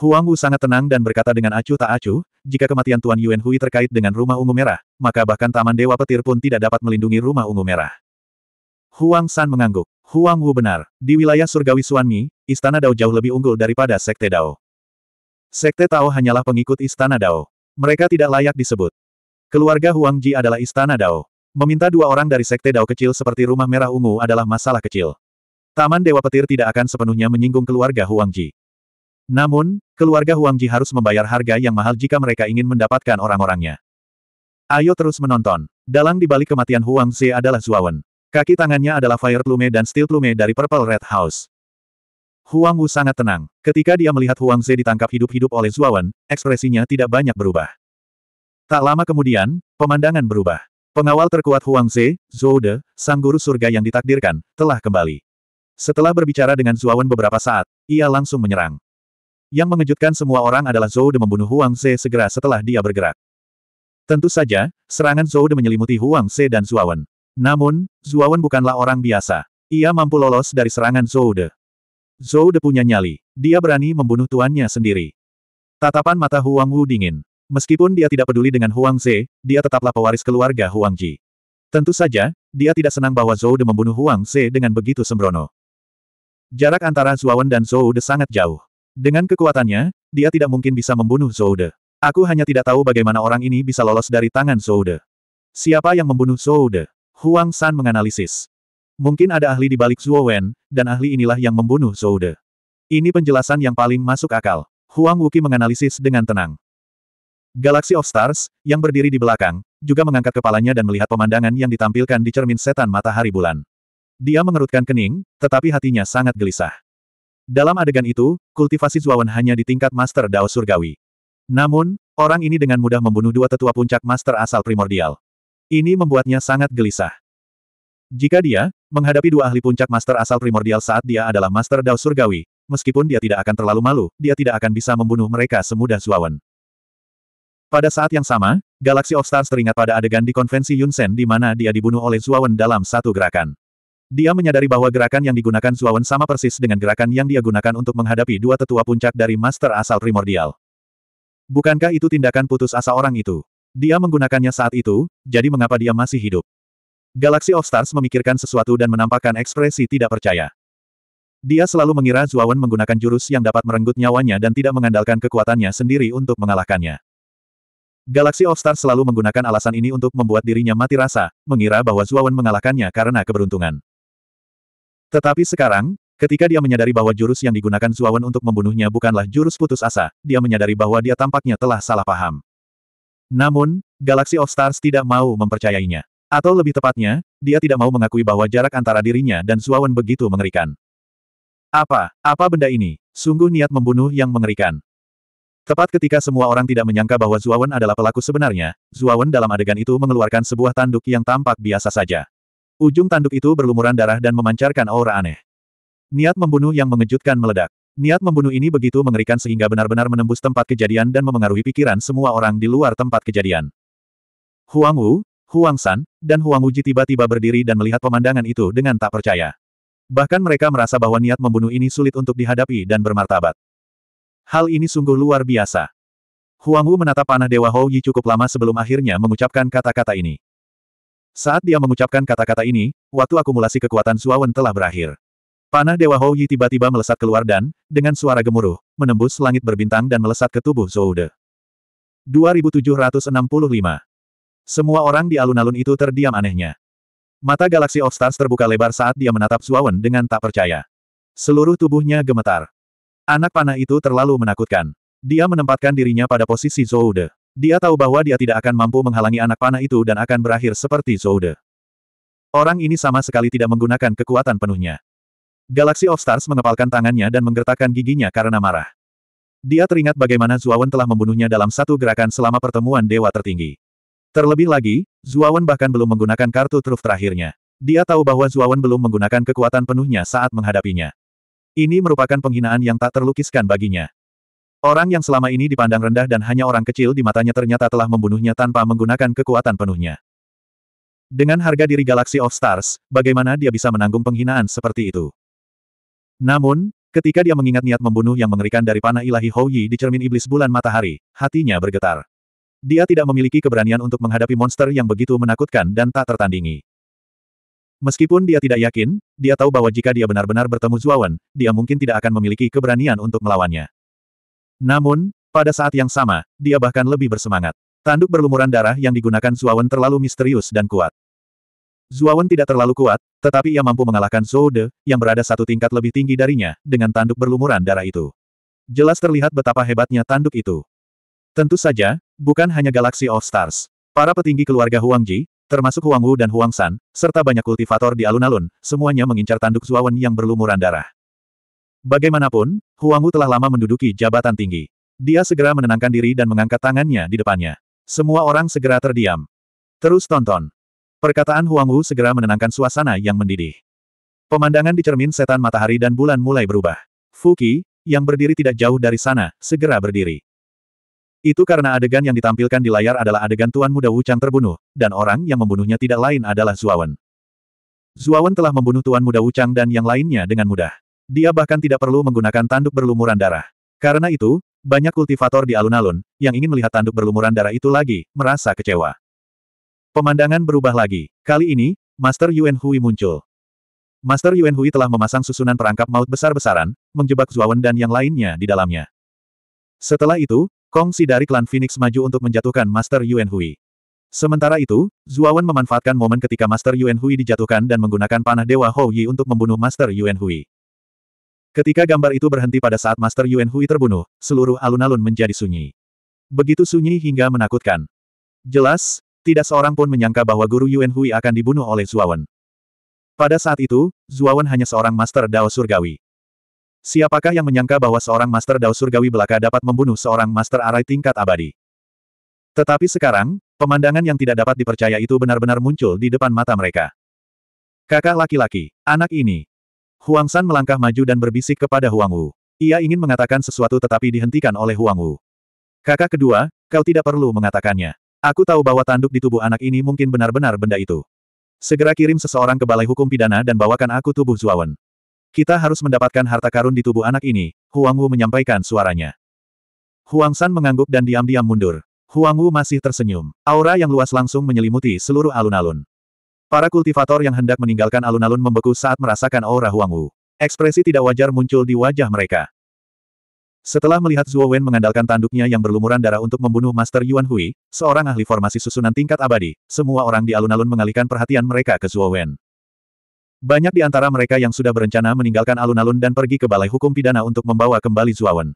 Huang Wu sangat tenang dan berkata dengan acuh tak acuh, jika kematian Tuan Yuan Hui terkait dengan rumah ungu merah, maka bahkan Taman Dewa Petir pun tidak dapat melindungi rumah ungu merah. Huang San mengangguk. Huang Wu benar. Di wilayah surgawi Suanmi, Istana Dao jauh lebih unggul daripada Sekte Dao. Sekte Tao hanyalah pengikut Istana Dao. Mereka tidak layak disebut. Keluarga Huang Ji adalah istana Dao. Meminta dua orang dari sekte Dao kecil seperti rumah merah ungu adalah masalah kecil. Taman Dewa Petir tidak akan sepenuhnya menyinggung keluarga Huang Ji. Namun, keluarga Huang Ji harus membayar harga yang mahal jika mereka ingin mendapatkan orang-orangnya. Ayo terus menonton. Dalang di balik kematian Huang Zi adalah Zuawan. Kaki tangannya adalah Fire Plume dan Steel Plume dari Purple Red House. Huang Wu sangat tenang. Ketika dia melihat Huang Zi ditangkap hidup-hidup oleh Zuawan, ekspresinya tidak banyak berubah. Tak lama kemudian, pemandangan berubah. Pengawal terkuat Huang Ze, Zhou De, sang guru surga yang ditakdirkan, telah kembali. Setelah berbicara dengan Zuawan beberapa saat, ia langsung menyerang. Yang mengejutkan semua orang adalah Zhou De membunuh Huang Ze segera setelah dia bergerak. Tentu saja, serangan Zhou De menyelimuti Huang Ze dan Zuawan. Namun, Zuawan bukanlah orang biasa. Ia mampu lolos dari serangan Zhou De. Zhou De punya nyali. Dia berani membunuh tuannya sendiri. Tatapan mata Huang Wu dingin. Meskipun dia tidak peduli dengan Huang Ze, dia tetaplah pewaris keluarga Huang Ji. Tentu saja, dia tidak senang bahwa Zhou De membunuh Huang Ze dengan begitu sembrono. Jarak antara Zuawan dan Zhou De sangat jauh. Dengan kekuatannya, dia tidak mungkin bisa membunuh Zhou De. Aku hanya tidak tahu bagaimana orang ini bisa lolos dari tangan Zhou De. Siapa yang membunuh Zhou De? Huang San menganalisis. Mungkin ada ahli di balik Zuowen, dan ahli inilah yang membunuh Zhou De. Ini penjelasan yang paling masuk akal. Huang Wuki menganalisis dengan tenang. Galaxy of Stars, yang berdiri di belakang, juga mengangkat kepalanya dan melihat pemandangan yang ditampilkan di cermin setan matahari bulan. Dia mengerutkan kening, tetapi hatinya sangat gelisah. Dalam adegan itu, kultivasi Zuawan hanya di tingkat Master Dao Surgawi. Namun, orang ini dengan mudah membunuh dua tetua puncak Master asal primordial. Ini membuatnya sangat gelisah. Jika dia, menghadapi dua ahli puncak Master asal primordial saat dia adalah Master Dao Surgawi, meskipun dia tidak akan terlalu malu, dia tidak akan bisa membunuh mereka semudah Zuawan. Pada saat yang sama, Galaxy of Stars teringat pada adegan di konvensi Yunsen di mana dia dibunuh oleh Zuawan dalam satu gerakan. Dia menyadari bahwa gerakan yang digunakan Zuawan sama persis dengan gerakan yang dia gunakan untuk menghadapi dua tetua puncak dari Master asal primordial. Bukankah itu tindakan putus asa orang itu? Dia menggunakannya saat itu, jadi mengapa dia masih hidup? Galaxy of Stars memikirkan sesuatu dan menampakkan ekspresi tidak percaya. Dia selalu mengira Zuawan menggunakan jurus yang dapat merenggut nyawanya dan tidak mengandalkan kekuatannya sendiri untuk mengalahkannya. Galaxy of Stars selalu menggunakan alasan ini untuk membuat dirinya mati rasa, mengira bahwa Zuawan mengalahkannya karena keberuntungan. Tetapi sekarang, ketika dia menyadari bahwa jurus yang digunakan Zuawan untuk membunuhnya bukanlah jurus putus asa, dia menyadari bahwa dia tampaknya telah salah paham. Namun, Galaxy of Stars tidak mau mempercayainya. Atau lebih tepatnya, dia tidak mau mengakui bahwa jarak antara dirinya dan Zuawan begitu mengerikan. Apa, apa benda ini? Sungguh niat membunuh yang mengerikan. Tepat ketika semua orang tidak menyangka bahwa Zuawan adalah pelaku sebenarnya, Zuawan dalam adegan itu mengeluarkan sebuah tanduk yang tampak biasa saja. Ujung tanduk itu berlumuran darah dan memancarkan aura aneh. Niat membunuh yang mengejutkan meledak. Niat membunuh ini begitu mengerikan sehingga benar-benar menembus tempat kejadian dan memengaruhi pikiran semua orang di luar tempat kejadian. Huang Wu, Huang San, dan Huang Wuji tiba-tiba berdiri dan melihat pemandangan itu dengan tak percaya. Bahkan mereka merasa bahwa niat membunuh ini sulit untuk dihadapi dan bermartabat. Hal ini sungguh luar biasa. Huang Wu menatap panah Dewa Hou Yi cukup lama sebelum akhirnya mengucapkan kata-kata ini. Saat dia mengucapkan kata-kata ini, waktu akumulasi kekuatan Suawen telah berakhir. Panah Dewa Hou Yi tiba-tiba melesat keluar dan, dengan suara gemuruh, menembus langit berbintang dan melesat ke tubuh Zhou De. 2765 Semua orang di alun-alun itu terdiam anehnya. Mata galaksi of Stars terbuka lebar saat dia menatap Suawen dengan tak percaya. Seluruh tubuhnya gemetar. Anak panah itu terlalu menakutkan. Dia menempatkan dirinya pada posisi Zoude. Dia tahu bahwa dia tidak akan mampu menghalangi anak panah itu dan akan berakhir seperti Zoude. Orang ini sama sekali tidak menggunakan kekuatan penuhnya. Galaxy of Stars mengepalkan tangannya dan menggertakkan giginya karena marah. Dia teringat bagaimana Zuawan telah membunuhnya dalam satu gerakan selama pertemuan dewa tertinggi. Terlebih lagi, Zuawan bahkan belum menggunakan kartu truf terakhirnya. Dia tahu bahwa Zuawan belum menggunakan kekuatan penuhnya saat menghadapinya. Ini merupakan penghinaan yang tak terlukiskan baginya. Orang yang selama ini dipandang rendah dan hanya orang kecil di matanya ternyata telah membunuhnya tanpa menggunakan kekuatan penuhnya. Dengan harga diri Galaxy of Stars, bagaimana dia bisa menanggung penghinaan seperti itu? Namun, ketika dia mengingat niat membunuh yang mengerikan dari panah ilahi Hou Yi di cermin iblis bulan matahari, hatinya bergetar. Dia tidak memiliki keberanian untuk menghadapi monster yang begitu menakutkan dan tak tertandingi. Meskipun dia tidak yakin, dia tahu bahwa jika dia benar-benar bertemu Zuawan, dia mungkin tidak akan memiliki keberanian untuk melawannya. Namun, pada saat yang sama, dia bahkan lebih bersemangat. Tanduk berlumuran darah yang digunakan Zuawan terlalu misterius dan kuat. Zuawan tidak terlalu kuat, tetapi ia mampu mengalahkan Zhou De, yang berada satu tingkat lebih tinggi darinya, dengan tanduk berlumuran darah itu. Jelas terlihat betapa hebatnya tanduk itu. Tentu saja, bukan hanya Galaxy of Stars. Para petinggi keluarga Huangji, termasuk Huang Wu dan Huang San, serta banyak kultivator di alun-alun, semuanya mengincar tanduk Zuawan yang berlumuran darah. Bagaimanapun, Huang Wu telah lama menduduki jabatan tinggi. Dia segera menenangkan diri dan mengangkat tangannya di depannya. Semua orang segera terdiam. Terus tonton. Perkataan Huang Wu segera menenangkan suasana yang mendidih. Pemandangan di cermin setan matahari dan bulan mulai berubah. Fuki, yang berdiri tidak jauh dari sana, segera berdiri. Itu karena adegan yang ditampilkan di layar adalah adegan Tuan Muda Wuchang terbunuh, dan orang yang membunuhnya tidak lain adalah Zuawan. Zuawan telah membunuh Tuan Muda Wuchang dan yang lainnya dengan mudah. Dia bahkan tidak perlu menggunakan tanduk berlumuran darah. Karena itu, banyak kultivator di alun-alun, yang ingin melihat tanduk berlumuran darah itu lagi, merasa kecewa. Pemandangan berubah lagi. Kali ini, Master Yuan Hui muncul. Master Yuan Hui telah memasang susunan perangkap maut besar-besaran, menjebak Zuawan dan yang lainnya di dalamnya. Setelah itu, Kongsi dari klan Phoenix maju untuk menjatuhkan Master Yuan Hui. Sementara itu, Zuawan memanfaatkan momen ketika Master Yuan Hui dijatuhkan dan menggunakan panah Dewa Hou Yi untuk membunuh Master Yuan Hui. Ketika gambar itu berhenti pada saat Master Yuan Hui terbunuh, seluruh alun-alun menjadi sunyi. Begitu sunyi hingga menakutkan. Jelas, tidak seorang pun menyangka bahwa guru Yuan Hui akan dibunuh oleh Zuawan. Pada saat itu, Zuawan hanya seorang Master Dao Surgawi. Siapakah yang menyangka bahwa seorang Master Dao Surgawi belaka dapat membunuh seorang Master Arai tingkat abadi? Tetapi sekarang, pemandangan yang tidak dapat dipercaya itu benar-benar muncul di depan mata mereka. Kakak laki-laki, anak ini. Huang San melangkah maju dan berbisik kepada Huang Wu. Ia ingin mengatakan sesuatu tetapi dihentikan oleh Huang Wu. Kakak kedua, kau tidak perlu mengatakannya. Aku tahu bahwa tanduk di tubuh anak ini mungkin benar-benar benda itu. Segera kirim seseorang ke Balai Hukum Pidana dan bawakan aku tubuh Zuawan. Kita harus mendapatkan harta karun di tubuh anak ini, Huang Wu menyampaikan suaranya. Huang San mengangguk dan diam-diam mundur. Huang Wu masih tersenyum. Aura yang luas langsung menyelimuti seluruh alun-alun. Para kultivator yang hendak meninggalkan alun-alun membeku saat merasakan aura Huang Wu. Ekspresi tidak wajar muncul di wajah mereka. Setelah melihat Zhuo Wen mengandalkan tanduknya yang berlumuran darah untuk membunuh Master Yuan Hui, seorang ahli formasi susunan tingkat abadi, semua orang di alun-alun mengalihkan perhatian mereka ke Zhuo Wen. Banyak di antara mereka yang sudah berencana meninggalkan alun-alun dan pergi ke Balai Hukum Pidana untuk membawa kembali Zuawan.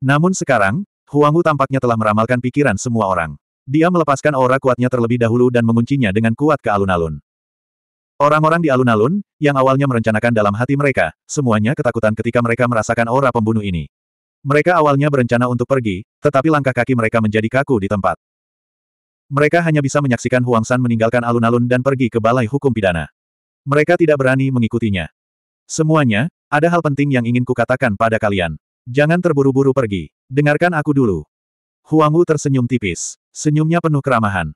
Namun sekarang, Huangwu tampaknya telah meramalkan pikiran semua orang. Dia melepaskan aura kuatnya terlebih dahulu dan menguncinya dengan kuat ke alun-alun. Orang-orang di alun-alun, yang awalnya merencanakan dalam hati mereka, semuanya ketakutan ketika mereka merasakan aura pembunuh ini. Mereka awalnya berencana untuk pergi, tetapi langkah kaki mereka menjadi kaku di tempat. Mereka hanya bisa menyaksikan Huang San meninggalkan alun-alun dan pergi ke balai hukum pidana. Mereka tidak berani mengikutinya. Semuanya, ada hal penting yang ingin kukatakan pada kalian. Jangan terburu-buru pergi. Dengarkan aku dulu. Huangwu tersenyum tipis. Senyumnya penuh keramahan.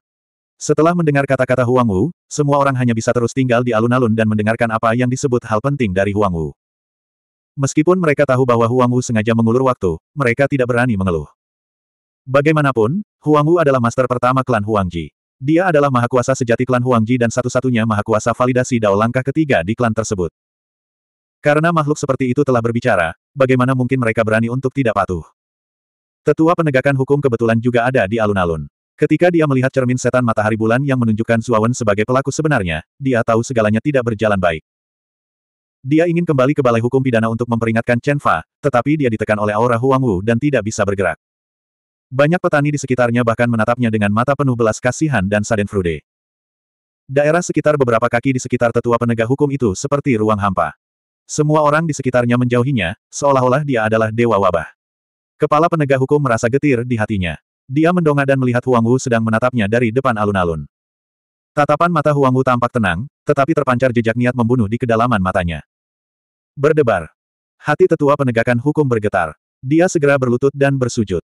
Setelah mendengar kata-kata Huangwu, semua orang hanya bisa terus tinggal di alun-alun dan mendengarkan apa yang disebut hal penting dari Huangwu. Meskipun mereka tahu bahwa Huangwu sengaja mengulur waktu, mereka tidak berani mengeluh. Bagaimanapun, Huangwu adalah master pertama klan Huangji. Dia adalah mahakuasa sejati klan Huangji dan satu-satunya mahakuasa validasi dao langkah ketiga di klan tersebut. Karena makhluk seperti itu telah berbicara, bagaimana mungkin mereka berani untuk tidak patuh? Tetua penegakan hukum kebetulan juga ada di alun-alun. Ketika dia melihat cermin setan matahari bulan yang menunjukkan Zuawan sebagai pelaku sebenarnya, dia tahu segalanya tidak berjalan baik. Dia ingin kembali ke Balai Hukum Pidana untuk memperingatkan Chen Fa, tetapi dia ditekan oleh aura Huang Wu dan tidak bisa bergerak. Banyak petani di sekitarnya bahkan menatapnya dengan mata penuh belas kasihan dan frude. Daerah sekitar beberapa kaki di sekitar tetua penegak hukum itu seperti ruang hampa. Semua orang di sekitarnya menjauhinya, seolah-olah dia adalah dewa wabah. Kepala penegak hukum merasa getir di hatinya. Dia mendongak dan melihat Huang Wu sedang menatapnya dari depan alun-alun. Tatapan mata Huang Wu tampak tenang, tetapi terpancar jejak niat membunuh di kedalaman matanya. Berdebar. Hati tetua penegakan hukum bergetar. Dia segera berlutut dan bersujud.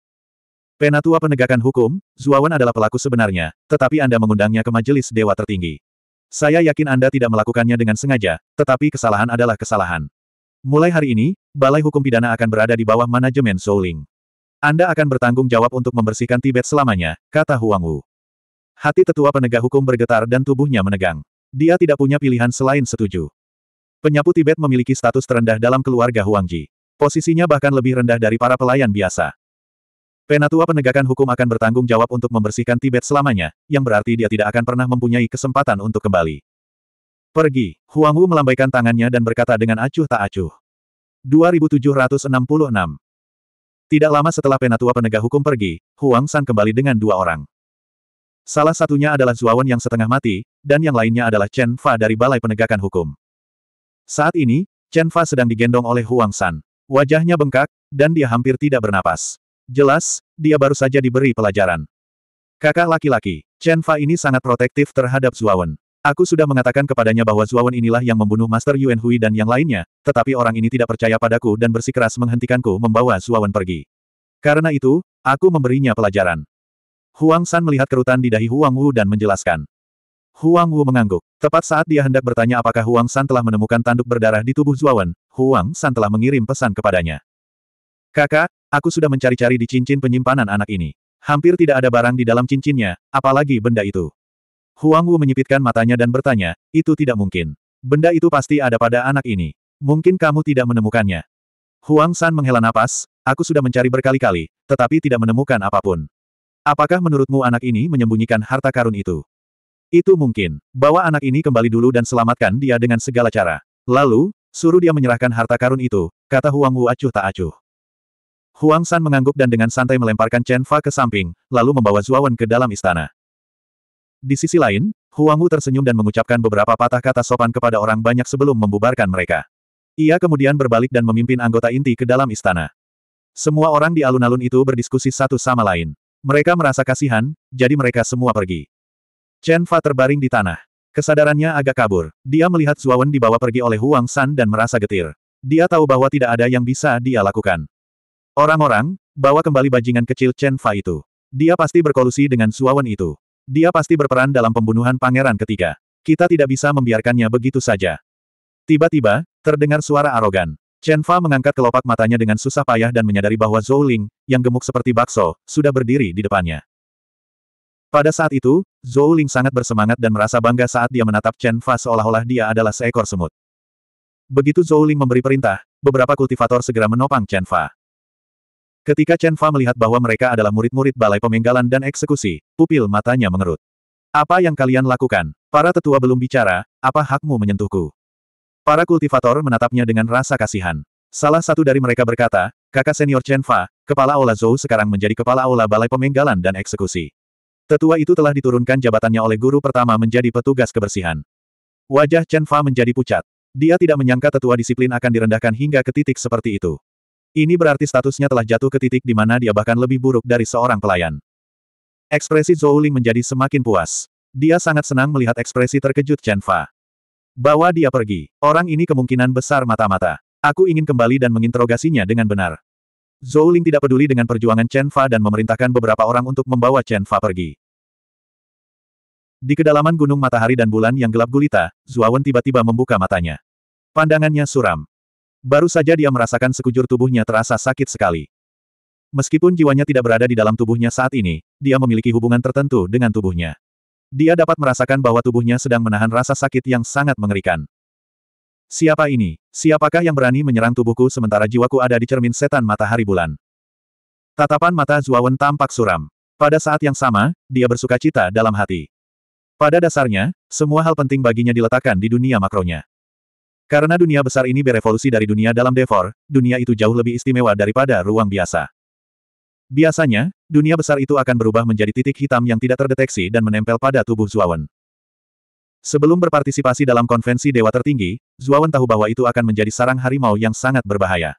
Penatua Penegakan Hukum, Zuawan adalah pelaku sebenarnya, tetapi Anda mengundangnya ke majelis dewa tertinggi. Saya yakin Anda tidak melakukannya dengan sengaja, tetapi kesalahan adalah kesalahan. Mulai hari ini, Balai Hukum Pidana akan berada di bawah manajemen Souling. Anda akan bertanggung jawab untuk membersihkan Tibet selamanya, kata Huang Wu. Hati tetua penegak hukum bergetar dan tubuhnya menegang. Dia tidak punya pilihan selain setuju. Penyapu Tibet memiliki status terendah dalam keluarga Huangji. Posisinya bahkan lebih rendah dari para pelayan biasa. Penatua penegakan hukum akan bertanggung jawab untuk membersihkan Tibet selamanya, yang berarti dia tidak akan pernah mempunyai kesempatan untuk kembali. Pergi, Huang Wu melambaikan tangannya dan berkata dengan acuh tak acuh. 2766 Tidak lama setelah penatua penegak hukum pergi, Huang San kembali dengan dua orang. Salah satunya adalah Zuawan yang setengah mati, dan yang lainnya adalah Chen Fa dari Balai Penegakan Hukum. Saat ini, Chen Fa sedang digendong oleh Huang San. Wajahnya bengkak, dan dia hampir tidak bernapas. Jelas, dia baru saja diberi pelajaran. Kakak laki-laki, Chen Fa ini sangat protektif terhadap Zuawan. Aku sudah mengatakan kepadanya bahwa Zuawan inilah yang membunuh Master Yuan Hui dan yang lainnya, tetapi orang ini tidak percaya padaku dan bersikeras menghentikanku membawa Zuawan pergi. Karena itu, aku memberinya pelajaran. Huang San melihat kerutan di dahi Huang Wu dan menjelaskan. Huang Wu mengangguk. Tepat saat dia hendak bertanya apakah Huang San telah menemukan tanduk berdarah di tubuh Zuawan, Huang San telah mengirim pesan kepadanya. Kakak, Aku sudah mencari-cari di cincin penyimpanan anak ini. Hampir tidak ada barang di dalam cincinnya, apalagi benda itu. Huang Wu menyipitkan matanya dan bertanya, itu tidak mungkin. Benda itu pasti ada pada anak ini. Mungkin kamu tidak menemukannya. Huang San menghela napas, aku sudah mencari berkali-kali, tetapi tidak menemukan apapun. Apakah menurutmu anak ini menyembunyikan harta karun itu? Itu mungkin. Bawa anak ini kembali dulu dan selamatkan dia dengan segala cara. Lalu, suruh dia menyerahkan harta karun itu, kata Huang Wu acuh tak acuh. Huang San mengangguk dan dengan santai melemparkan Chen Fa ke samping, lalu membawa Zuawan ke dalam istana. Di sisi lain, Huang Wu tersenyum dan mengucapkan beberapa patah kata sopan kepada orang banyak sebelum membubarkan mereka. Ia kemudian berbalik dan memimpin anggota inti ke dalam istana. Semua orang di alun-alun itu berdiskusi satu sama lain. Mereka merasa kasihan, jadi mereka semua pergi. Chen Fa terbaring di tanah. Kesadarannya agak kabur. Dia melihat Zuawan dibawa pergi oleh Huang San dan merasa getir. Dia tahu bahwa tidak ada yang bisa dia lakukan. Orang-orang, bawa kembali bajingan kecil Chen Fa itu. Dia pasti berkolusi dengan Suawan itu. Dia pasti berperan dalam pembunuhan pangeran ketiga. Kita tidak bisa membiarkannya begitu saja. Tiba-tiba, terdengar suara arogan. Chen Fa mengangkat kelopak matanya dengan susah payah dan menyadari bahwa Zhou Ling, yang gemuk seperti bakso, sudah berdiri di depannya. Pada saat itu, Zhou Ling sangat bersemangat dan merasa bangga saat dia menatap Chen Fa seolah-olah dia adalah seekor semut. Begitu Zhou Ling memberi perintah, beberapa kultivator segera menopang Chen Fa. Ketika Chen Fa melihat bahwa mereka adalah murid-murid balai pemenggalan dan eksekusi, pupil matanya mengerut. Apa yang kalian lakukan? Para tetua belum bicara, apa hakmu menyentuhku? Para kultivator menatapnya dengan rasa kasihan. Salah satu dari mereka berkata, kakak senior Chen Fa, kepala ola Zhou sekarang menjadi kepala ola Balai Pemenggalan dan Eksekusi. Tetua itu telah diturunkan jabatannya oleh guru pertama menjadi petugas kebersihan. Wajah Chen Fa menjadi pucat. Dia tidak menyangka tetua disiplin akan direndahkan hingga ke titik seperti itu. Ini berarti statusnya telah jatuh ke titik di mana dia bahkan lebih buruk dari seorang pelayan. Ekspresi Zhou Ling menjadi semakin puas. Dia sangat senang melihat ekspresi terkejut Chen Fa. Bawa dia pergi. Orang ini kemungkinan besar mata-mata. Aku ingin kembali dan menginterogasinya dengan benar. Zhou Ling tidak peduli dengan perjuangan Chen Fa dan memerintahkan beberapa orang untuk membawa Chen Fa pergi. Di kedalaman gunung matahari dan bulan yang gelap gulita, Zuawan tiba-tiba membuka matanya. Pandangannya suram. Baru saja dia merasakan sekujur tubuhnya terasa sakit sekali. Meskipun jiwanya tidak berada di dalam tubuhnya saat ini, dia memiliki hubungan tertentu dengan tubuhnya. Dia dapat merasakan bahwa tubuhnya sedang menahan rasa sakit yang sangat mengerikan. Siapa ini? Siapakah yang berani menyerang tubuhku sementara jiwaku ada di cermin setan matahari bulan? Tatapan mata Zuawan tampak suram. Pada saat yang sama, dia bersuka cita dalam hati. Pada dasarnya, semua hal penting baginya diletakkan di dunia makronya. Karena dunia besar ini berevolusi dari dunia dalam Devor, dunia itu jauh lebih istimewa daripada ruang biasa. Biasanya, dunia besar itu akan berubah menjadi titik hitam yang tidak terdeteksi dan menempel pada tubuh Zuawan. Sebelum berpartisipasi dalam konvensi dewa tertinggi, Zuawan tahu bahwa itu akan menjadi sarang harimau yang sangat berbahaya.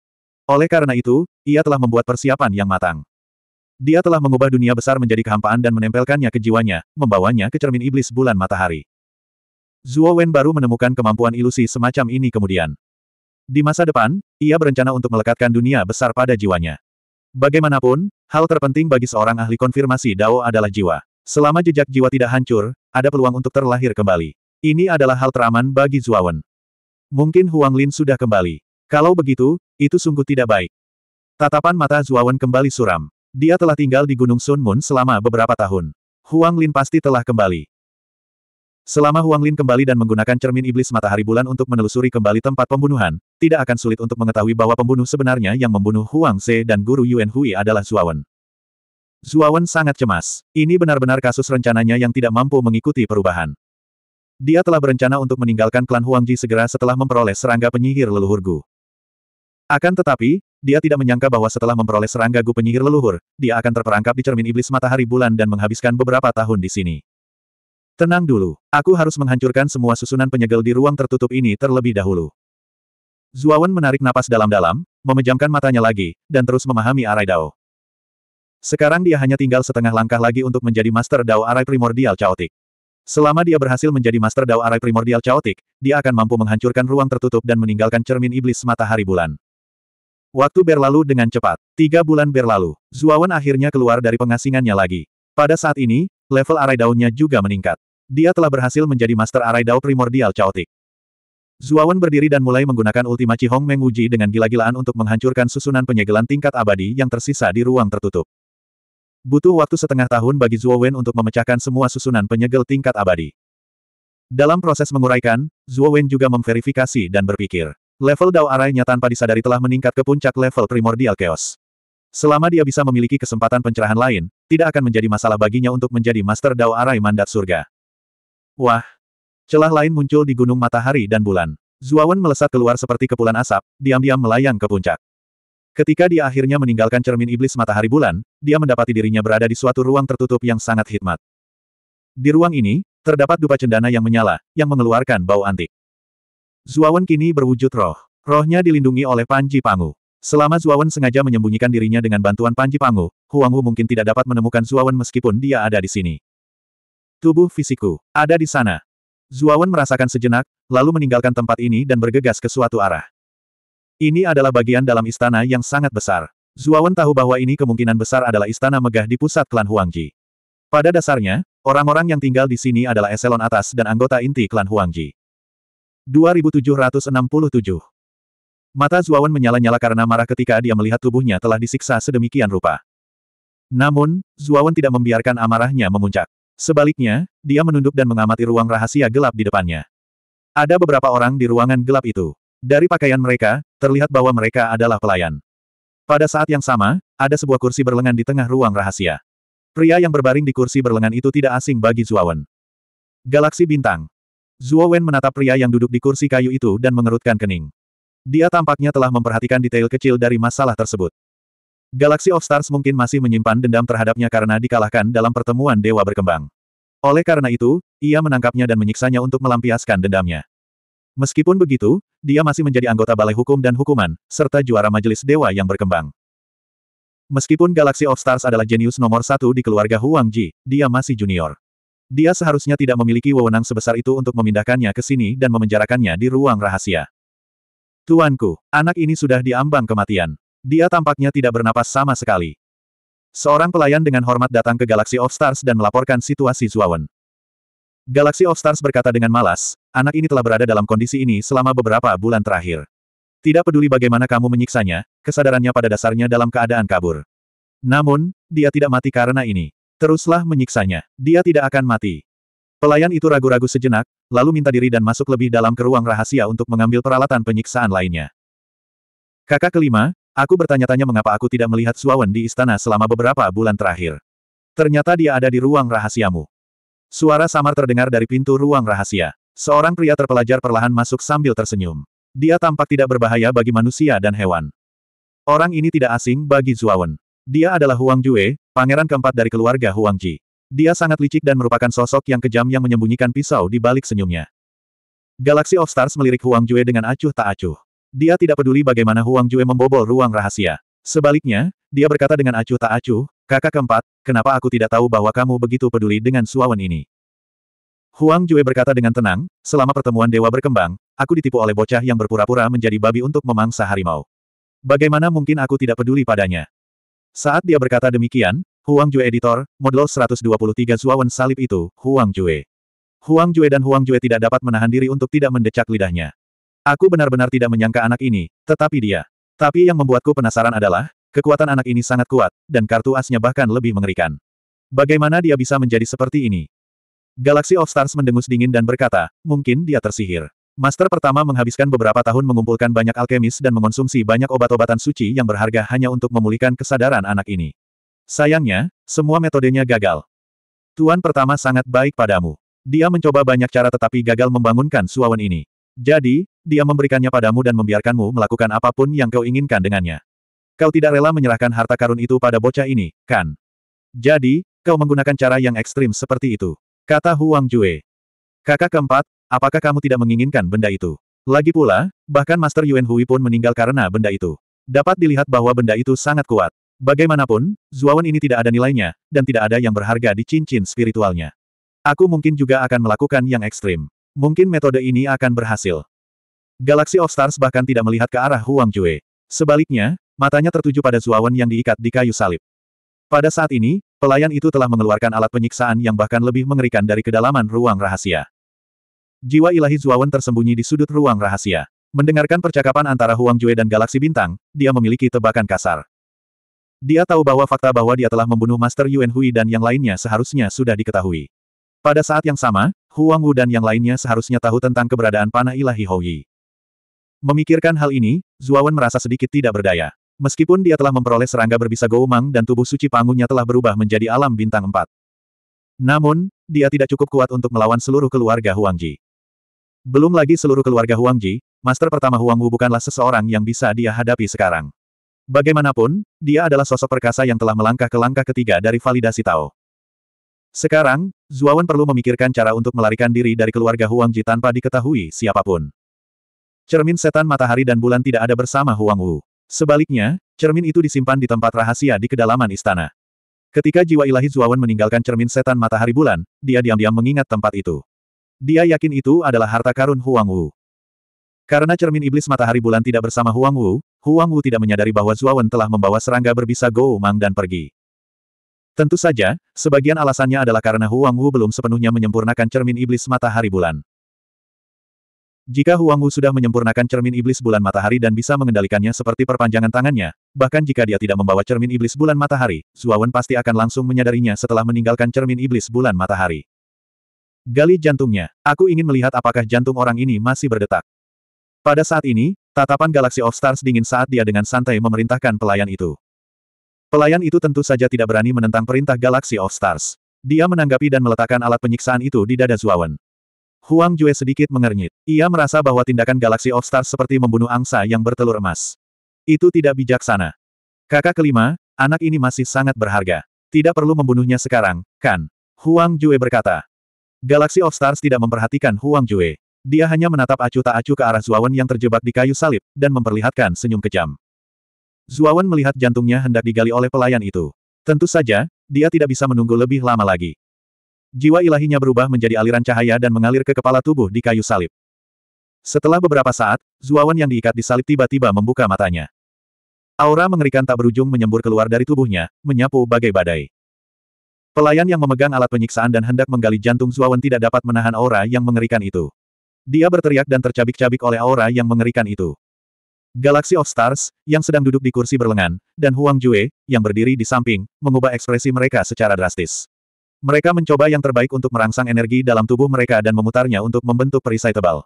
Oleh karena itu, ia telah membuat persiapan yang matang. Dia telah mengubah dunia besar menjadi kehampaan dan menempelkannya ke jiwanya, membawanya ke cermin iblis bulan matahari. Zuo Wen baru menemukan kemampuan ilusi semacam ini kemudian. Di masa depan, ia berencana untuk melekatkan dunia besar pada jiwanya. Bagaimanapun, hal terpenting bagi seorang ahli konfirmasi Dao adalah jiwa. Selama jejak jiwa tidak hancur, ada peluang untuk terlahir kembali. Ini adalah hal teraman bagi Zuawan. Mungkin Huang Lin sudah kembali. Kalau begitu, itu sungguh tidak baik. Tatapan mata Zuawan kembali suram. Dia telah tinggal di Gunung Sunmun selama beberapa tahun. Huang Lin pasti telah kembali. Selama Huang Lin kembali dan menggunakan cermin iblis matahari bulan untuk menelusuri kembali tempat pembunuhan, tidak akan sulit untuk mengetahui bahwa pembunuh sebenarnya yang membunuh Huang Ze dan guru Yuan Hui adalah Zuawan. Zuawan sangat cemas. Ini benar-benar kasus rencananya yang tidak mampu mengikuti perubahan. Dia telah berencana untuk meninggalkan klan Huang Ji segera setelah memperoleh serangga penyihir leluhur Gu. Akan tetapi, dia tidak menyangka bahwa setelah memperoleh serangga Gu penyihir leluhur, dia akan terperangkap di cermin iblis matahari bulan dan menghabiskan beberapa tahun di sini. Tenang dulu, aku harus menghancurkan semua susunan penyegel di ruang tertutup ini terlebih dahulu. Zuawan menarik napas dalam-dalam, memejamkan matanya lagi, dan terus memahami Arai Dao. Sekarang dia hanya tinggal setengah langkah lagi untuk menjadi Master Dao Arai Primordial Chaotic. Selama dia berhasil menjadi Master Dao Arai Primordial Chaotic, dia akan mampu menghancurkan ruang tertutup dan meninggalkan cermin iblis matahari bulan. Waktu berlalu dengan cepat. Tiga bulan berlalu, Zuawan akhirnya keluar dari pengasingannya lagi. Pada saat ini, level arai daunnya juga meningkat. Dia telah berhasil menjadi master arai dao primordial caotik. Zuawan berdiri dan mulai menggunakan ultima Cihong Meng Wuji dengan gila-gilaan untuk menghancurkan susunan penyegelan tingkat abadi yang tersisa di ruang tertutup. Butuh waktu setengah tahun bagi Zuowen untuk memecahkan semua susunan penyegel tingkat abadi. Dalam proses menguraikan, Zuowen juga memverifikasi dan berpikir. Level Dao Arainya tanpa disadari telah meningkat ke puncak level primordial chaos. Selama dia bisa memiliki kesempatan pencerahan lain, tidak akan menjadi masalah baginya untuk menjadi Master Dao Arai Mandat Surga. Wah! Celah lain muncul di Gunung Matahari dan Bulan. Zuawan melesat keluar seperti kepulan asap, diam-diam melayang ke puncak. Ketika dia akhirnya meninggalkan cermin iblis matahari bulan, dia mendapati dirinya berada di suatu ruang tertutup yang sangat hikmat. Di ruang ini, terdapat dupa cendana yang menyala, yang mengeluarkan bau antik. Zuawan kini berwujud roh. Rohnya dilindungi oleh Panji Pangu. Selama Zuawan sengaja menyembunyikan dirinya dengan bantuan Panji Pangu, Huang Wu mungkin tidak dapat menemukan Zuawan meskipun dia ada di sini. Tubuh fisikku, ada di sana. Zuawan merasakan sejenak, lalu meninggalkan tempat ini dan bergegas ke suatu arah. Ini adalah bagian dalam istana yang sangat besar. Zuawan tahu bahwa ini kemungkinan besar adalah istana megah di pusat klan Huangji. Pada dasarnya, orang-orang yang tinggal di sini adalah eselon atas dan anggota inti klan Huangji. 2767 Mata Zuawan menyala-nyala karena marah ketika dia melihat tubuhnya telah disiksa sedemikian rupa. Namun, Zuawan tidak membiarkan amarahnya memuncak. Sebaliknya, dia menunduk dan mengamati ruang rahasia gelap di depannya. Ada beberapa orang di ruangan gelap itu. Dari pakaian mereka, terlihat bahwa mereka adalah pelayan. Pada saat yang sama, ada sebuah kursi berlengan di tengah ruang rahasia. Pria yang berbaring di kursi berlengan itu tidak asing bagi Zuawan. Galaksi Bintang. Zuawan menatap pria yang duduk di kursi kayu itu dan mengerutkan kening. Dia tampaknya telah memperhatikan detail kecil dari masalah tersebut. Galaxy of Stars mungkin masih menyimpan dendam terhadapnya karena dikalahkan dalam pertemuan Dewa Berkembang. Oleh karena itu, ia menangkapnya dan menyiksanya untuk melampiaskan dendamnya. Meskipun begitu, dia masih menjadi anggota Balai Hukum dan Hukuman, serta juara Majelis Dewa yang berkembang. Meskipun Galaxy of Stars adalah jenius nomor satu di keluarga Huang Ji, dia masih junior. Dia seharusnya tidak memiliki wewenang sebesar itu untuk memindahkannya ke sini dan memenjarakannya di ruang rahasia. Tuanku, anak ini sudah diambang kematian. Dia tampaknya tidak bernapas sama sekali. Seorang pelayan dengan hormat datang ke Galaxy of Stars dan melaporkan situasi Zuawan. Galaxy of Stars berkata dengan malas, anak ini telah berada dalam kondisi ini selama beberapa bulan terakhir. Tidak peduli bagaimana kamu menyiksanya, kesadarannya pada dasarnya dalam keadaan kabur. Namun, dia tidak mati karena ini. Teruslah menyiksanya, dia tidak akan mati. Pelayan itu ragu-ragu sejenak, lalu minta diri dan masuk lebih dalam ke ruang rahasia untuk mengambil peralatan penyiksaan lainnya. Kakak kelima, aku bertanya-tanya mengapa aku tidak melihat Suawan di istana selama beberapa bulan terakhir. Ternyata dia ada di ruang rahasiamu. Suara samar terdengar dari pintu ruang rahasia. Seorang pria terpelajar perlahan masuk sambil tersenyum. Dia tampak tidak berbahaya bagi manusia dan hewan. Orang ini tidak asing bagi Zuawan. Dia adalah Huang Jue, pangeran keempat dari keluarga Huang Ji. Dia sangat licik dan merupakan sosok yang kejam yang menyembunyikan pisau di balik senyumnya. Galaxy of Stars melirik Huang Jue dengan acuh tak acuh. Dia tidak peduli bagaimana Huang Jue membobol ruang rahasia. Sebaliknya, dia berkata dengan acuh tak acuh, kakak keempat, kenapa aku tidak tahu bahwa kamu begitu peduli dengan suawan ini? Huang Jue berkata dengan tenang, selama pertemuan dewa berkembang, aku ditipu oleh bocah yang berpura-pura menjadi babi untuk memangsa harimau. Bagaimana mungkin aku tidak peduli padanya? Saat dia berkata demikian, Huang Jue Editor, model 123 Zuawan salib itu, Huang Jue. Huang Jue dan Huang Jue tidak dapat menahan diri untuk tidak mendecak lidahnya. Aku benar-benar tidak menyangka anak ini, tetapi dia. Tapi yang membuatku penasaran adalah, kekuatan anak ini sangat kuat, dan kartu asnya bahkan lebih mengerikan. Bagaimana dia bisa menjadi seperti ini? Galaxy of Stars mendengus dingin dan berkata, mungkin dia tersihir. Master pertama menghabiskan beberapa tahun mengumpulkan banyak alkemis dan mengonsumsi banyak obat-obatan suci yang berharga hanya untuk memulihkan kesadaran anak ini. Sayangnya, semua metodenya gagal. Tuan pertama sangat baik padamu. Dia mencoba banyak cara tetapi gagal membangunkan suawan ini. Jadi, dia memberikannya padamu dan membiarkanmu melakukan apapun yang kau inginkan dengannya. Kau tidak rela menyerahkan harta karun itu pada bocah ini, kan? Jadi, kau menggunakan cara yang ekstrim seperti itu. Kata Huang Jue. Kakak keempat, apakah kamu tidak menginginkan benda itu? Lagi pula, bahkan Master Yuan Hui pun meninggal karena benda itu. Dapat dilihat bahwa benda itu sangat kuat. Bagaimanapun, Zuawan ini tidak ada nilainya, dan tidak ada yang berharga di cincin spiritualnya. Aku mungkin juga akan melakukan yang ekstrim. Mungkin metode ini akan berhasil. Galaxy of Stars bahkan tidak melihat ke arah Huang Jue. Sebaliknya, matanya tertuju pada Zuawan yang diikat di kayu salib. Pada saat ini, pelayan itu telah mengeluarkan alat penyiksaan yang bahkan lebih mengerikan dari kedalaman ruang rahasia. Jiwa ilahi Zuawan tersembunyi di sudut ruang rahasia. Mendengarkan percakapan antara Huang Jue dan Galaksi Bintang, dia memiliki tebakan kasar. Dia tahu bahwa fakta bahwa dia telah membunuh Master Yuan Hui dan yang lainnya seharusnya sudah diketahui. Pada saat yang sama, Huang Wu dan yang lainnya seharusnya tahu tentang keberadaan panah ilahi Houyi. Memikirkan hal ini, Zuawan merasa sedikit tidak berdaya. Meskipun dia telah memperoleh serangga berbisa Goumang dan tubuh suci panggungnya telah berubah menjadi alam bintang empat. Namun, dia tidak cukup kuat untuk melawan seluruh keluarga Huang Ji. Belum lagi seluruh keluarga Huang Ji, Master pertama Huang Wu bukanlah seseorang yang bisa dia hadapi sekarang. Bagaimanapun, dia adalah sosok perkasa yang telah melangkah ke langkah ketiga dari validasi Tao. Sekarang, Zuawan perlu memikirkan cara untuk melarikan diri dari keluarga Huang Ji tanpa diketahui siapapun. Cermin setan matahari dan bulan tidak ada bersama Huang Wu. Sebaliknya, cermin itu disimpan di tempat rahasia di kedalaman istana. Ketika jiwa ilahi Zuawan meninggalkan cermin setan matahari bulan, dia diam-diam mengingat tempat itu. Dia yakin itu adalah harta karun Huang Wu. Karena cermin iblis matahari bulan tidak bersama Huang Wu, Huang Wu tidak menyadari bahwa Zuawan telah membawa serangga berbisa Go Mang dan pergi. Tentu saja, sebagian alasannya adalah karena Huang Wu belum sepenuhnya menyempurnakan cermin iblis matahari bulan. Jika Huang Wu sudah menyempurnakan cermin iblis bulan matahari dan bisa mengendalikannya seperti perpanjangan tangannya, bahkan jika dia tidak membawa cermin iblis bulan matahari, Zuawan pasti akan langsung menyadarinya setelah meninggalkan cermin iblis bulan matahari. Gali jantungnya. Aku ingin melihat apakah jantung orang ini masih berdetak. Pada saat ini, tatapan Galaxy of Stars dingin saat dia dengan santai memerintahkan pelayan itu. Pelayan itu tentu saja tidak berani menentang perintah Galaxy of Stars. Dia menanggapi dan meletakkan alat penyiksaan itu di dada Zuawan. Huang Jue sedikit mengernyit. Ia merasa bahwa tindakan Galaxy of Stars seperti membunuh angsa yang bertelur emas. Itu tidak bijaksana. Kakak kelima, anak ini masih sangat berharga. Tidak perlu membunuhnya sekarang, kan? Huang Jue berkata. Galaxy of Stars tidak memperhatikan Huang Jue. Dia hanya menatap acu tak acu ke arah Zuawan yang terjebak di kayu salib, dan memperlihatkan senyum kejam. Zuawan melihat jantungnya hendak digali oleh pelayan itu. Tentu saja, dia tidak bisa menunggu lebih lama lagi. Jiwa ilahinya berubah menjadi aliran cahaya dan mengalir ke kepala tubuh di kayu salib. Setelah beberapa saat, Zuawan yang diikat di salib tiba-tiba membuka matanya. Aura mengerikan tak berujung menyembur keluar dari tubuhnya, menyapu bagai badai. Pelayan yang memegang alat penyiksaan dan hendak menggali jantung Zuawan tidak dapat menahan aura yang mengerikan itu. Dia berteriak dan tercabik-cabik oleh aura yang mengerikan itu. Galaxy of Stars, yang sedang duduk di kursi berlengan, dan Huang Jue, yang berdiri di samping, mengubah ekspresi mereka secara drastis. Mereka mencoba yang terbaik untuk merangsang energi dalam tubuh mereka dan memutarnya untuk membentuk perisai tebal.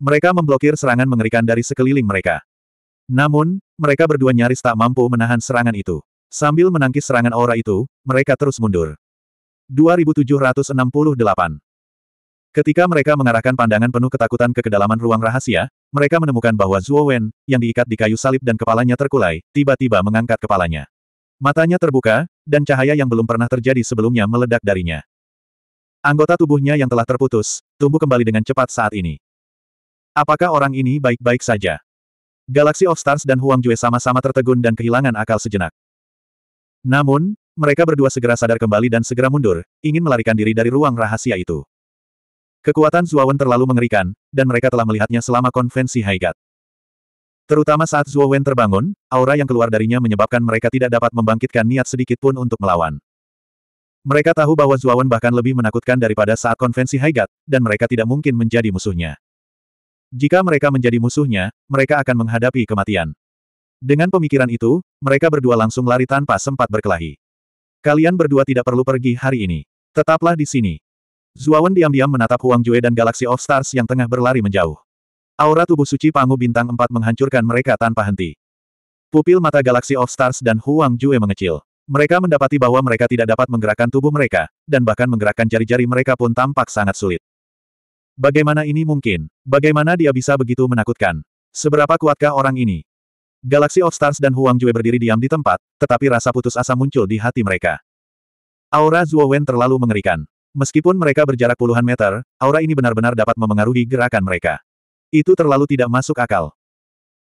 Mereka memblokir serangan mengerikan dari sekeliling mereka. Namun, mereka berdua nyaris tak mampu menahan serangan itu. Sambil menangkis serangan aura itu, mereka terus mundur. 2768 Ketika mereka mengarahkan pandangan penuh ketakutan ke kedalaman ruang rahasia, mereka menemukan bahwa Zuo Wen, yang diikat di kayu salib dan kepalanya terkulai, tiba-tiba mengangkat kepalanya. Matanya terbuka, dan cahaya yang belum pernah terjadi sebelumnya meledak darinya. Anggota tubuhnya yang telah terputus, tumbuh kembali dengan cepat saat ini. Apakah orang ini baik-baik saja? Galaxy of Stars dan Huang Jue sama-sama tertegun dan kehilangan akal sejenak. Namun, mereka berdua segera sadar kembali dan segera mundur, ingin melarikan diri dari ruang rahasia itu. Kekuatan Zuowen terlalu mengerikan, dan mereka telah melihatnya selama konvensi Haigat. Terutama saat Zuowen terbangun, aura yang keluar darinya menyebabkan mereka tidak dapat membangkitkan niat sedikit pun untuk melawan. Mereka tahu bahwa Zuawan bahkan lebih menakutkan daripada saat konvensi Haigat, dan mereka tidak mungkin menjadi musuhnya. Jika mereka menjadi musuhnya, mereka akan menghadapi kematian. Dengan pemikiran itu, mereka berdua langsung lari tanpa sempat berkelahi. Kalian berdua tidak perlu pergi hari ini. Tetaplah di sini. Zuawan diam-diam menatap Huang Jue dan Galaxy of Stars yang tengah berlari menjauh. Aura tubuh suci Pangu Bintang 4 menghancurkan mereka tanpa henti. Pupil mata Galaxy of Stars dan Huang Jue mengecil. Mereka mendapati bahwa mereka tidak dapat menggerakkan tubuh mereka, dan bahkan menggerakkan jari-jari mereka pun tampak sangat sulit. Bagaimana ini mungkin? Bagaimana dia bisa begitu menakutkan? Seberapa kuatkah orang ini? Galaxy of Stars dan Huang Jue berdiri diam di tempat, tetapi rasa putus asa muncul di hati mereka. Aura Zuo Wen terlalu mengerikan. Meskipun mereka berjarak puluhan meter, aura ini benar-benar dapat memengaruhi gerakan mereka. Itu terlalu tidak masuk akal.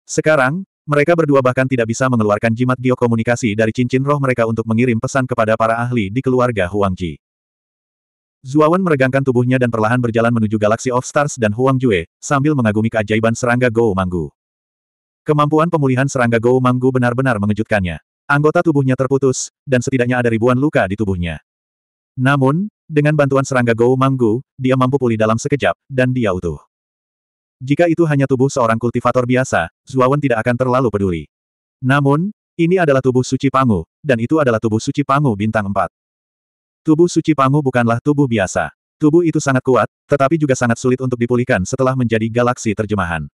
Sekarang, mereka berdua bahkan tidak bisa mengeluarkan jimat geokomunikasi dari cincin roh mereka untuk mengirim pesan kepada para ahli di keluarga Huang Ji. Zuawan meregangkan tubuhnya dan perlahan berjalan menuju Galaxy of Stars dan Huang Jue, sambil mengagumi keajaiban serangga Gou Manggu. Kemampuan pemulihan serangga Gou Manggu benar-benar mengejutkannya. Anggota tubuhnya terputus, dan setidaknya ada ribuan luka di tubuhnya. Namun, dengan bantuan serangga Gou Manggu, dia mampu pulih dalam sekejap, dan dia utuh. Jika itu hanya tubuh seorang kultivator biasa, Zuawan tidak akan terlalu peduli. Namun, ini adalah tubuh suci Pangu, dan itu adalah tubuh suci Pangu bintang 4. Tubuh suci Pangu bukanlah tubuh biasa. Tubuh itu sangat kuat, tetapi juga sangat sulit untuk dipulihkan setelah menjadi galaksi terjemahan.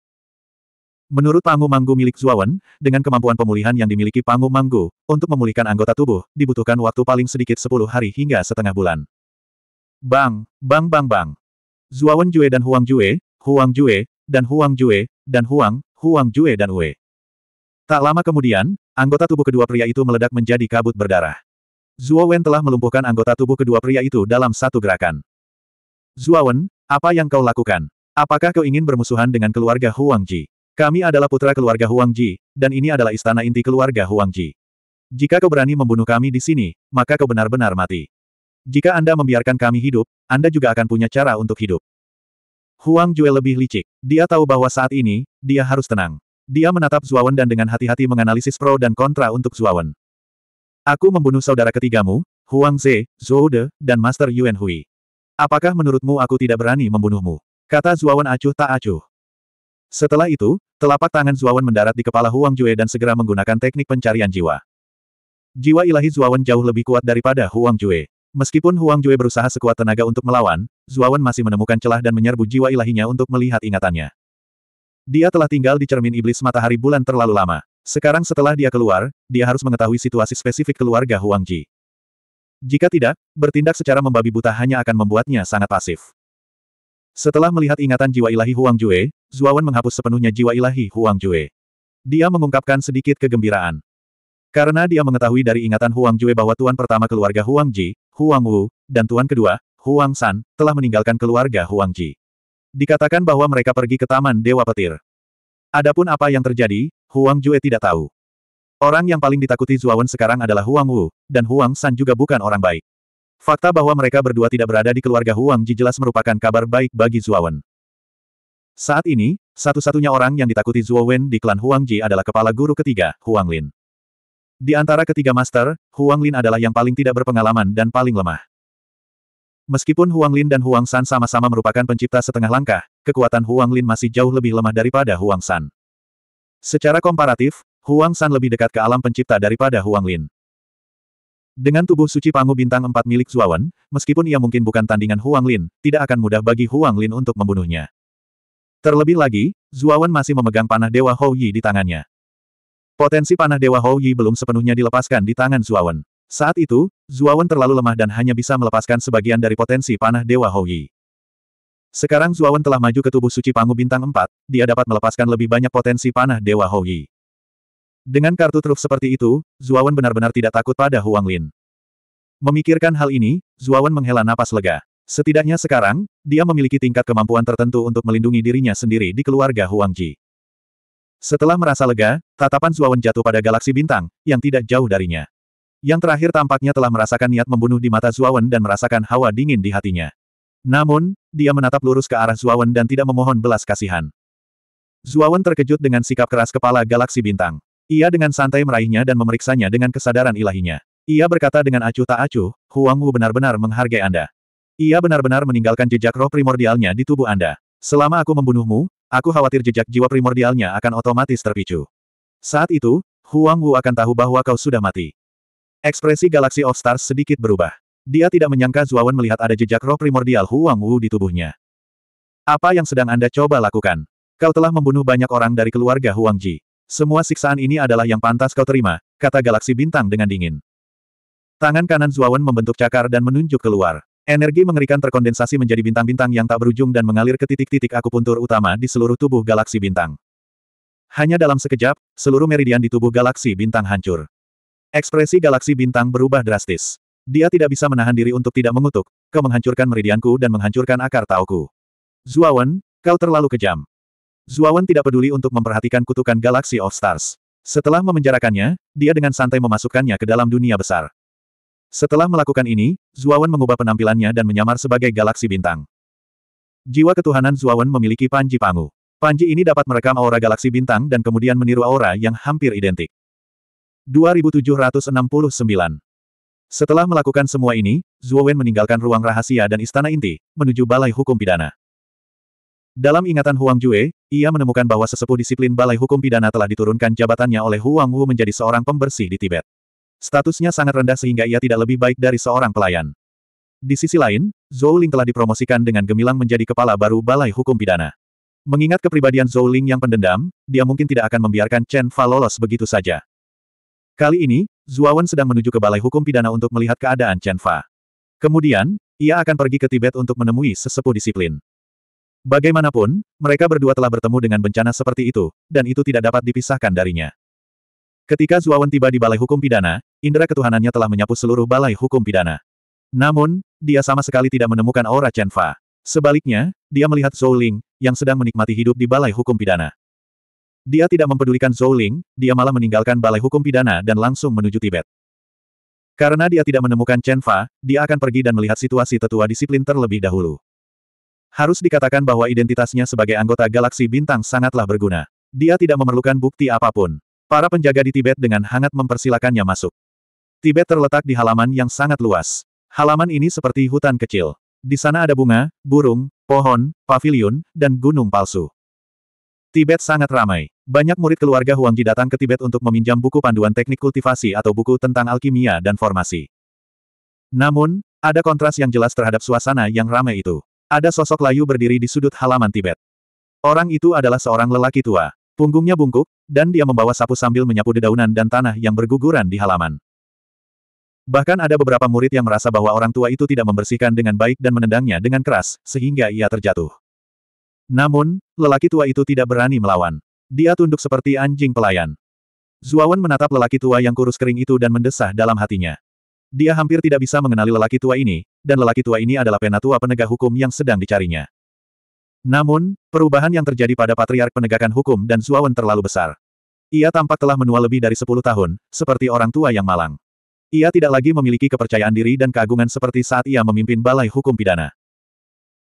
Menurut Pangu Manggu milik Zuawan, dengan kemampuan pemulihan yang dimiliki Pangu Manggu, untuk memulihkan anggota tubuh, dibutuhkan waktu paling sedikit 10 hari hingga setengah bulan. Bang, bang bang bang. Zuawan Jue dan Huang Jue, Huang Jue, dan Huang Jue, dan Huang, Huang Jue dan Wei. Tak lama kemudian, anggota tubuh kedua pria itu meledak menjadi kabut berdarah. Zuo telah melumpuhkan anggota tubuh kedua pria itu dalam satu gerakan. Zuo apa yang kau lakukan? Apakah kau ingin bermusuhan dengan keluarga Huang Ji? Kami adalah putra keluarga Huang Ji, dan ini adalah istana inti keluarga Huang Ji. Jika kau berani membunuh kami di sini, maka kau benar-benar mati. Jika Anda membiarkan kami hidup, Anda juga akan punya cara untuk hidup. Huang Jue lebih licik. Dia tahu bahwa saat ini, dia harus tenang. Dia menatap Zuawan dan dengan hati-hati menganalisis pro dan kontra untuk Zuawan. Aku membunuh saudara ketigamu, Huang Ze, Zhou De, dan Master Yuan Hui. Apakah menurutmu aku tidak berani membunuhmu? Kata Zuawan acuh tak acuh. Setelah itu, telapak tangan Zuawan mendarat di kepala Huang Jue dan segera menggunakan teknik pencarian jiwa. Jiwa ilahi Zuawan jauh lebih kuat daripada Huang Jue. Meskipun Huang Jue berusaha sekuat tenaga untuk melawan, Zuawan masih menemukan celah dan menyerbu jiwa ilahinya untuk melihat ingatannya. Dia telah tinggal di cermin iblis matahari bulan terlalu lama. Sekarang setelah dia keluar, dia harus mengetahui situasi spesifik keluarga Huang Ji. Jika tidak, bertindak secara membabi buta hanya akan membuatnya sangat pasif. Setelah melihat ingatan jiwa ilahi Huang Jue, Zuawan menghapus sepenuhnya jiwa ilahi Huang Jue. Dia mengungkapkan sedikit kegembiraan. Karena dia mengetahui dari ingatan Huang Jue bahwa tuan pertama keluarga Huang Ji, Huang Wu, dan tuan kedua, Huang San, telah meninggalkan keluarga Huang Ji. Dikatakan bahwa mereka pergi ke Taman Dewa Petir. Adapun apa yang terjadi, Huang Jue tidak tahu. Orang yang paling ditakuti Zuawan sekarang adalah Huang Wu, dan Huang San juga bukan orang baik. Fakta bahwa mereka berdua tidak berada di keluarga Huang Ji jelas merupakan kabar baik bagi Zuawan. Saat ini, satu-satunya orang yang ditakuti Zuawan di klan Huang Ji adalah kepala guru ketiga, Huang Lin. Di antara ketiga master, Huang Lin adalah yang paling tidak berpengalaman dan paling lemah. Meskipun Huang Lin dan Huang San sama-sama merupakan pencipta setengah langkah, kekuatan Huang Lin masih jauh lebih lemah daripada Huang San. Secara komparatif, Huang San lebih dekat ke alam pencipta daripada Huang Lin. Dengan tubuh suci Pangu Bintang empat milik Zuawan, meskipun ia mungkin bukan tandingan Huang Lin, tidak akan mudah bagi Huang Lin untuk membunuhnya. Terlebih lagi, Zuawan masih memegang panah Dewa Hou Yi di tangannya. Potensi panah Dewa Hou Yi belum sepenuhnya dilepaskan di tangan Zuawan. Saat itu, Zuawan terlalu lemah dan hanya bisa melepaskan sebagian dari potensi panah Dewa Hou Yi. Sekarang Zuawan telah maju ke tubuh suci Pangu Bintang 4, dia dapat melepaskan lebih banyak potensi panah Dewa Hou Yi. Dengan kartu truf seperti itu, Zuawan benar-benar tidak takut pada Huang Lin. Memikirkan hal ini, Zuawan menghela napas lega. Setidaknya sekarang, dia memiliki tingkat kemampuan tertentu untuk melindungi dirinya sendiri di keluarga Huang Ji. Setelah merasa lega, tatapan Zuawan jatuh pada galaksi bintang, yang tidak jauh darinya. Yang terakhir tampaknya telah merasakan niat membunuh di mata Zuawan dan merasakan hawa dingin di hatinya. Namun, dia menatap lurus ke arah Zuawan dan tidak memohon belas kasihan. Zuawan terkejut dengan sikap keras kepala galaksi bintang. Ia dengan santai meraihnya dan memeriksanya dengan kesadaran ilahinya. Ia berkata dengan acuh tak acuh, Huang Wu benar-benar menghargai Anda. Ia benar-benar meninggalkan jejak roh primordialnya di tubuh Anda. Selama aku membunuhmu, Aku khawatir jejak jiwa primordialnya akan otomatis terpicu. Saat itu, Huang Wu akan tahu bahwa kau sudah mati. Ekspresi Galaxy of Stars sedikit berubah. Dia tidak menyangka Zuawan melihat ada jejak roh primordial Huang Wu di tubuhnya. Apa yang sedang Anda coba lakukan? Kau telah membunuh banyak orang dari keluarga Huang Ji. Semua siksaan ini adalah yang pantas kau terima, kata Galaksi Bintang dengan dingin. Tangan kanan Zuawan membentuk cakar dan menunjuk keluar. Energi mengerikan terkondensasi menjadi bintang-bintang yang tak berujung dan mengalir ke titik-titik akupuntur utama di seluruh tubuh galaksi bintang. Hanya dalam sekejap, seluruh meridian di tubuh galaksi bintang hancur. Ekspresi galaksi bintang berubah drastis. Dia tidak bisa menahan diri untuk tidak mengutuk, kau menghancurkan meridianku dan menghancurkan akar tauku. Zuawan, kau terlalu kejam. Zuawan tidak peduli untuk memperhatikan kutukan galaksi of stars. Setelah memenjarakannya, dia dengan santai memasukkannya ke dalam dunia besar. Setelah melakukan ini, Zuawan mengubah penampilannya dan menyamar sebagai galaksi bintang. Jiwa ketuhanan Zuawan memiliki Panji Pangu. Panji ini dapat merekam aura galaksi bintang dan kemudian meniru aura yang hampir identik. 2769 Setelah melakukan semua ini, Zuowen meninggalkan ruang rahasia dan istana inti, menuju Balai Hukum Pidana. Dalam ingatan Huang Jue, ia menemukan bahwa sesepuh disiplin Balai Hukum Pidana telah diturunkan jabatannya oleh Huang Wu menjadi seorang pembersih di Tibet. Statusnya sangat rendah sehingga ia tidak lebih baik dari seorang pelayan. Di sisi lain, Zhou Ling telah dipromosikan dengan gemilang menjadi kepala baru Balai Hukum Pidana. Mengingat kepribadian Zhou Ling yang pendendam, dia mungkin tidak akan membiarkan Chen Fa lolos begitu saja. Kali ini, Wen sedang menuju ke Balai Hukum Pidana untuk melihat keadaan Chen Fa. Kemudian, ia akan pergi ke Tibet untuk menemui sesepuh disiplin. Bagaimanapun, mereka berdua telah bertemu dengan bencana seperti itu, dan itu tidak dapat dipisahkan darinya. Ketika Zuawan tiba di Balai Hukum Pidana, indera ketuhanannya telah menyapu seluruh Balai Hukum Pidana. Namun, dia sama sekali tidak menemukan aura Chen Fa. Sebaliknya, dia melihat Zhou Ling, yang sedang menikmati hidup di Balai Hukum Pidana. Dia tidak mempedulikan Zhou Ling, dia malah meninggalkan Balai Hukum Pidana dan langsung menuju Tibet. Karena dia tidak menemukan Chen Fa, dia akan pergi dan melihat situasi tetua disiplin terlebih dahulu. Harus dikatakan bahwa identitasnya sebagai anggota galaksi bintang sangatlah berguna. Dia tidak memerlukan bukti apapun. Para penjaga di Tibet dengan hangat mempersilakannya masuk. Tibet terletak di halaman yang sangat luas. Halaman ini seperti hutan kecil. Di sana ada bunga, burung, pohon, pavilion, dan gunung palsu. Tibet sangat ramai. Banyak murid keluarga Huangji datang ke Tibet untuk meminjam buku panduan teknik kultivasi atau buku tentang alkimia dan formasi. Namun, ada kontras yang jelas terhadap suasana yang ramai itu. Ada sosok layu berdiri di sudut halaman Tibet. Orang itu adalah seorang lelaki tua. Punggungnya bungkuk, dan dia membawa sapu sambil menyapu dedaunan dan tanah yang berguguran di halaman. Bahkan ada beberapa murid yang merasa bahwa orang tua itu tidak membersihkan dengan baik dan menendangnya dengan keras, sehingga ia terjatuh. Namun, lelaki tua itu tidak berani melawan. Dia tunduk seperti anjing pelayan. Zuawan menatap lelaki tua yang kurus kering itu dan mendesah dalam hatinya. Dia hampir tidak bisa mengenali lelaki tua ini, dan lelaki tua ini adalah penatua penegak hukum yang sedang dicarinya. Namun, perubahan yang terjadi pada Patriark Penegakan Hukum dan Zuawan terlalu besar. Ia tampak telah menua lebih dari sepuluh tahun, seperti orang tua yang malang. Ia tidak lagi memiliki kepercayaan diri dan keagungan seperti saat ia memimpin Balai Hukum Pidana.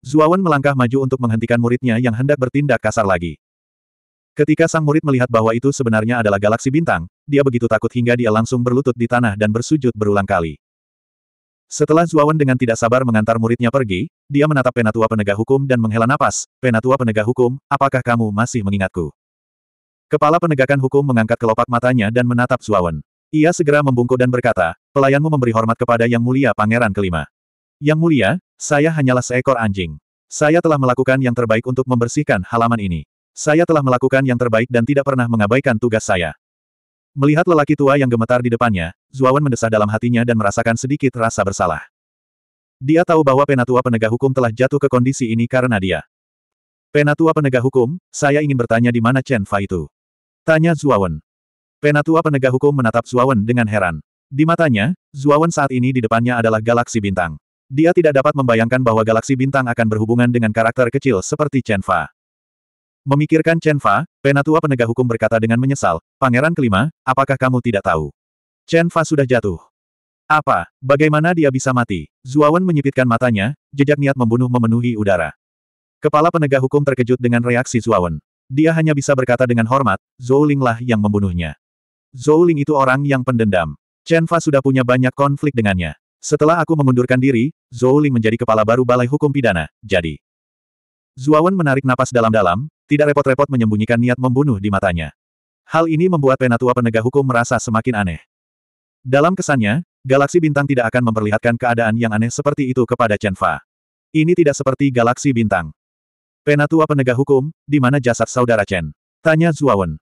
Zuawan melangkah maju untuk menghentikan muridnya yang hendak bertindak kasar lagi. Ketika sang murid melihat bahwa itu sebenarnya adalah galaksi bintang, dia begitu takut hingga dia langsung berlutut di tanah dan bersujud berulang kali. Setelah Zuawan dengan tidak sabar mengantar muridnya pergi, dia menatap penatua penegak hukum dan menghela napas, penatua penegak hukum, apakah kamu masih mengingatku? Kepala penegakan hukum mengangkat kelopak matanya dan menatap Zuawan. Ia segera membungkuk dan berkata, pelayanmu memberi hormat kepada Yang Mulia Pangeran Kelima. Yang Mulia, saya hanyalah seekor anjing. Saya telah melakukan yang terbaik untuk membersihkan halaman ini. Saya telah melakukan yang terbaik dan tidak pernah mengabaikan tugas saya. Melihat lelaki tua yang gemetar di depannya, Zuawan mendesah dalam hatinya dan merasakan sedikit rasa bersalah. Dia tahu bahwa penatua penegak hukum telah jatuh ke kondisi ini karena dia. Penatua penegak hukum, saya ingin bertanya di mana Chen Fa itu? Tanya Zuawan. Penatua penegak hukum menatap Zuawan dengan heran. Di matanya, Zuawan saat ini di depannya adalah galaksi bintang. Dia tidak dapat membayangkan bahwa galaksi bintang akan berhubungan dengan karakter kecil seperti Chen Fa. Memikirkan Chen Fa, penatua penegak hukum berkata dengan menyesal, Pangeran kelima, apakah kamu tidak tahu? Chen Fa sudah jatuh. Apa? Bagaimana dia bisa mati? Zuawan menyipitkan matanya, jejak niat membunuh memenuhi udara. Kepala penegak hukum terkejut dengan reaksi Zuawan. Dia hanya bisa berkata dengan hormat, Zhou Ling lah yang membunuhnya. Zhou Ling itu orang yang pendendam. Chen Fa sudah punya banyak konflik dengannya. Setelah aku mengundurkan diri, Zhou Ling menjadi kepala baru Balai Hukum Pidana, jadi. Zuawan menarik napas dalam-dalam, tidak repot-repot menyembunyikan niat membunuh di matanya. Hal ini membuat penatua penegak hukum merasa semakin aneh. Dalam kesannya, galaksi bintang tidak akan memperlihatkan keadaan yang aneh seperti itu kepada Chen Fa. Ini tidak seperti galaksi bintang. Penatua penegak hukum, di mana jasad saudara Chen? Tanya Zuawan.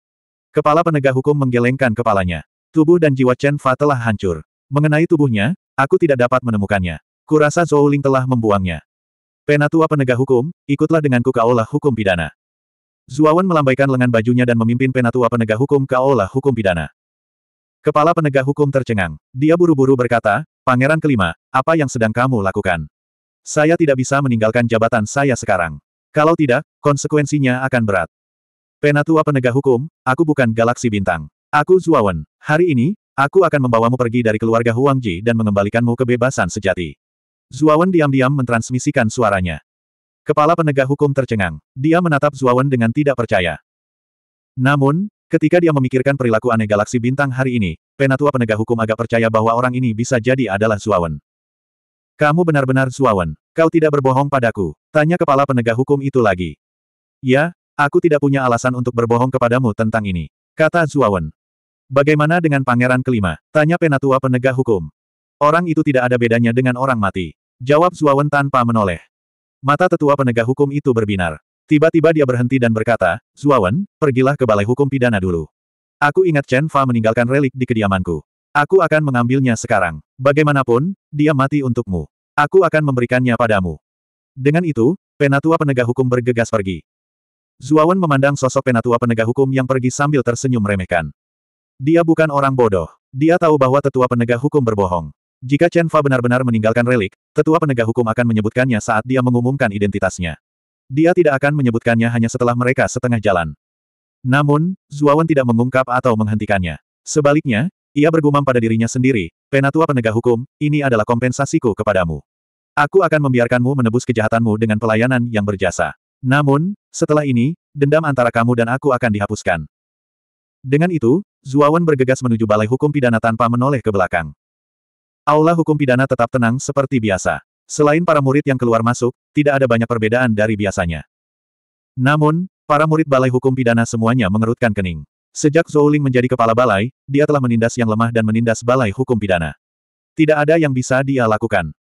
Kepala penegak hukum menggelengkan kepalanya. Tubuh dan jiwa Chen Fa telah hancur. Mengenai tubuhnya, aku tidak dapat menemukannya. Kurasa Zhou Ling telah membuangnya. Penatua penegak hukum, ikutlah denganku kaulah hukum pidana. Zuawan melambaikan lengan bajunya dan memimpin penatua penegak hukum kaulah hukum pidana. Kepala penegak hukum tercengang. Dia buru-buru berkata, Pangeran kelima, apa yang sedang kamu lakukan? Saya tidak bisa meninggalkan jabatan saya sekarang. Kalau tidak, konsekuensinya akan berat. Penatua penegak hukum, aku bukan galaksi bintang. Aku Zuawan. Hari ini, aku akan membawamu pergi dari keluarga Huangji dan mengembalikanmu kebebasan sejati. Zuawan diam-diam mentransmisikan suaranya. Kepala penegak hukum tercengang. Dia menatap Zuawan dengan tidak percaya. Namun, ketika dia memikirkan perilaku aneh galaksi bintang hari ini, penatua penegak hukum agak percaya bahwa orang ini bisa jadi adalah Zuawan. Kamu benar-benar Zuawan. Kau tidak berbohong padaku. Tanya kepala penegak hukum itu lagi. Ya, aku tidak punya alasan untuk berbohong kepadamu tentang ini. Kata Zuawan. Bagaimana dengan pangeran kelima? Tanya penatua penegak hukum. Orang itu tidak ada bedanya dengan orang mati. Jawab Zuawan tanpa menoleh. Mata tetua penegak hukum itu berbinar. Tiba-tiba dia berhenti dan berkata, Zuawan, pergilah ke Balai Hukum Pidana dulu. Aku ingat Chen Fa meninggalkan relik di kediamanku. Aku akan mengambilnya sekarang. Bagaimanapun, dia mati untukmu. Aku akan memberikannya padamu. Dengan itu, penatua penegak hukum bergegas pergi. Zuawan memandang sosok penatua penegak hukum yang pergi sambil tersenyum remehkan. Dia bukan orang bodoh. Dia tahu bahwa tetua penegak hukum berbohong. Jika Chen Fa benar-benar meninggalkan relik, tetua penegak hukum akan menyebutkannya saat dia mengumumkan identitasnya. Dia tidak akan menyebutkannya hanya setelah mereka setengah jalan. Namun, Zuawan tidak mengungkap atau menghentikannya. Sebaliknya, ia bergumam pada dirinya sendiri, penatua penegak hukum, ini adalah kompensasiku kepadamu. Aku akan membiarkanmu menebus kejahatanmu dengan pelayanan yang berjasa. Namun, setelah ini, dendam antara kamu dan aku akan dihapuskan. Dengan itu, Zuawan bergegas menuju Balai Hukum Pidana tanpa menoleh ke belakang. Aula hukum pidana tetap tenang seperti biasa. Selain para murid yang keluar masuk, tidak ada banyak perbedaan dari biasanya. Namun, para murid balai hukum pidana semuanya mengerutkan kening. Sejak Zouling menjadi kepala balai, dia telah menindas yang lemah dan menindas balai hukum pidana. Tidak ada yang bisa dia lakukan.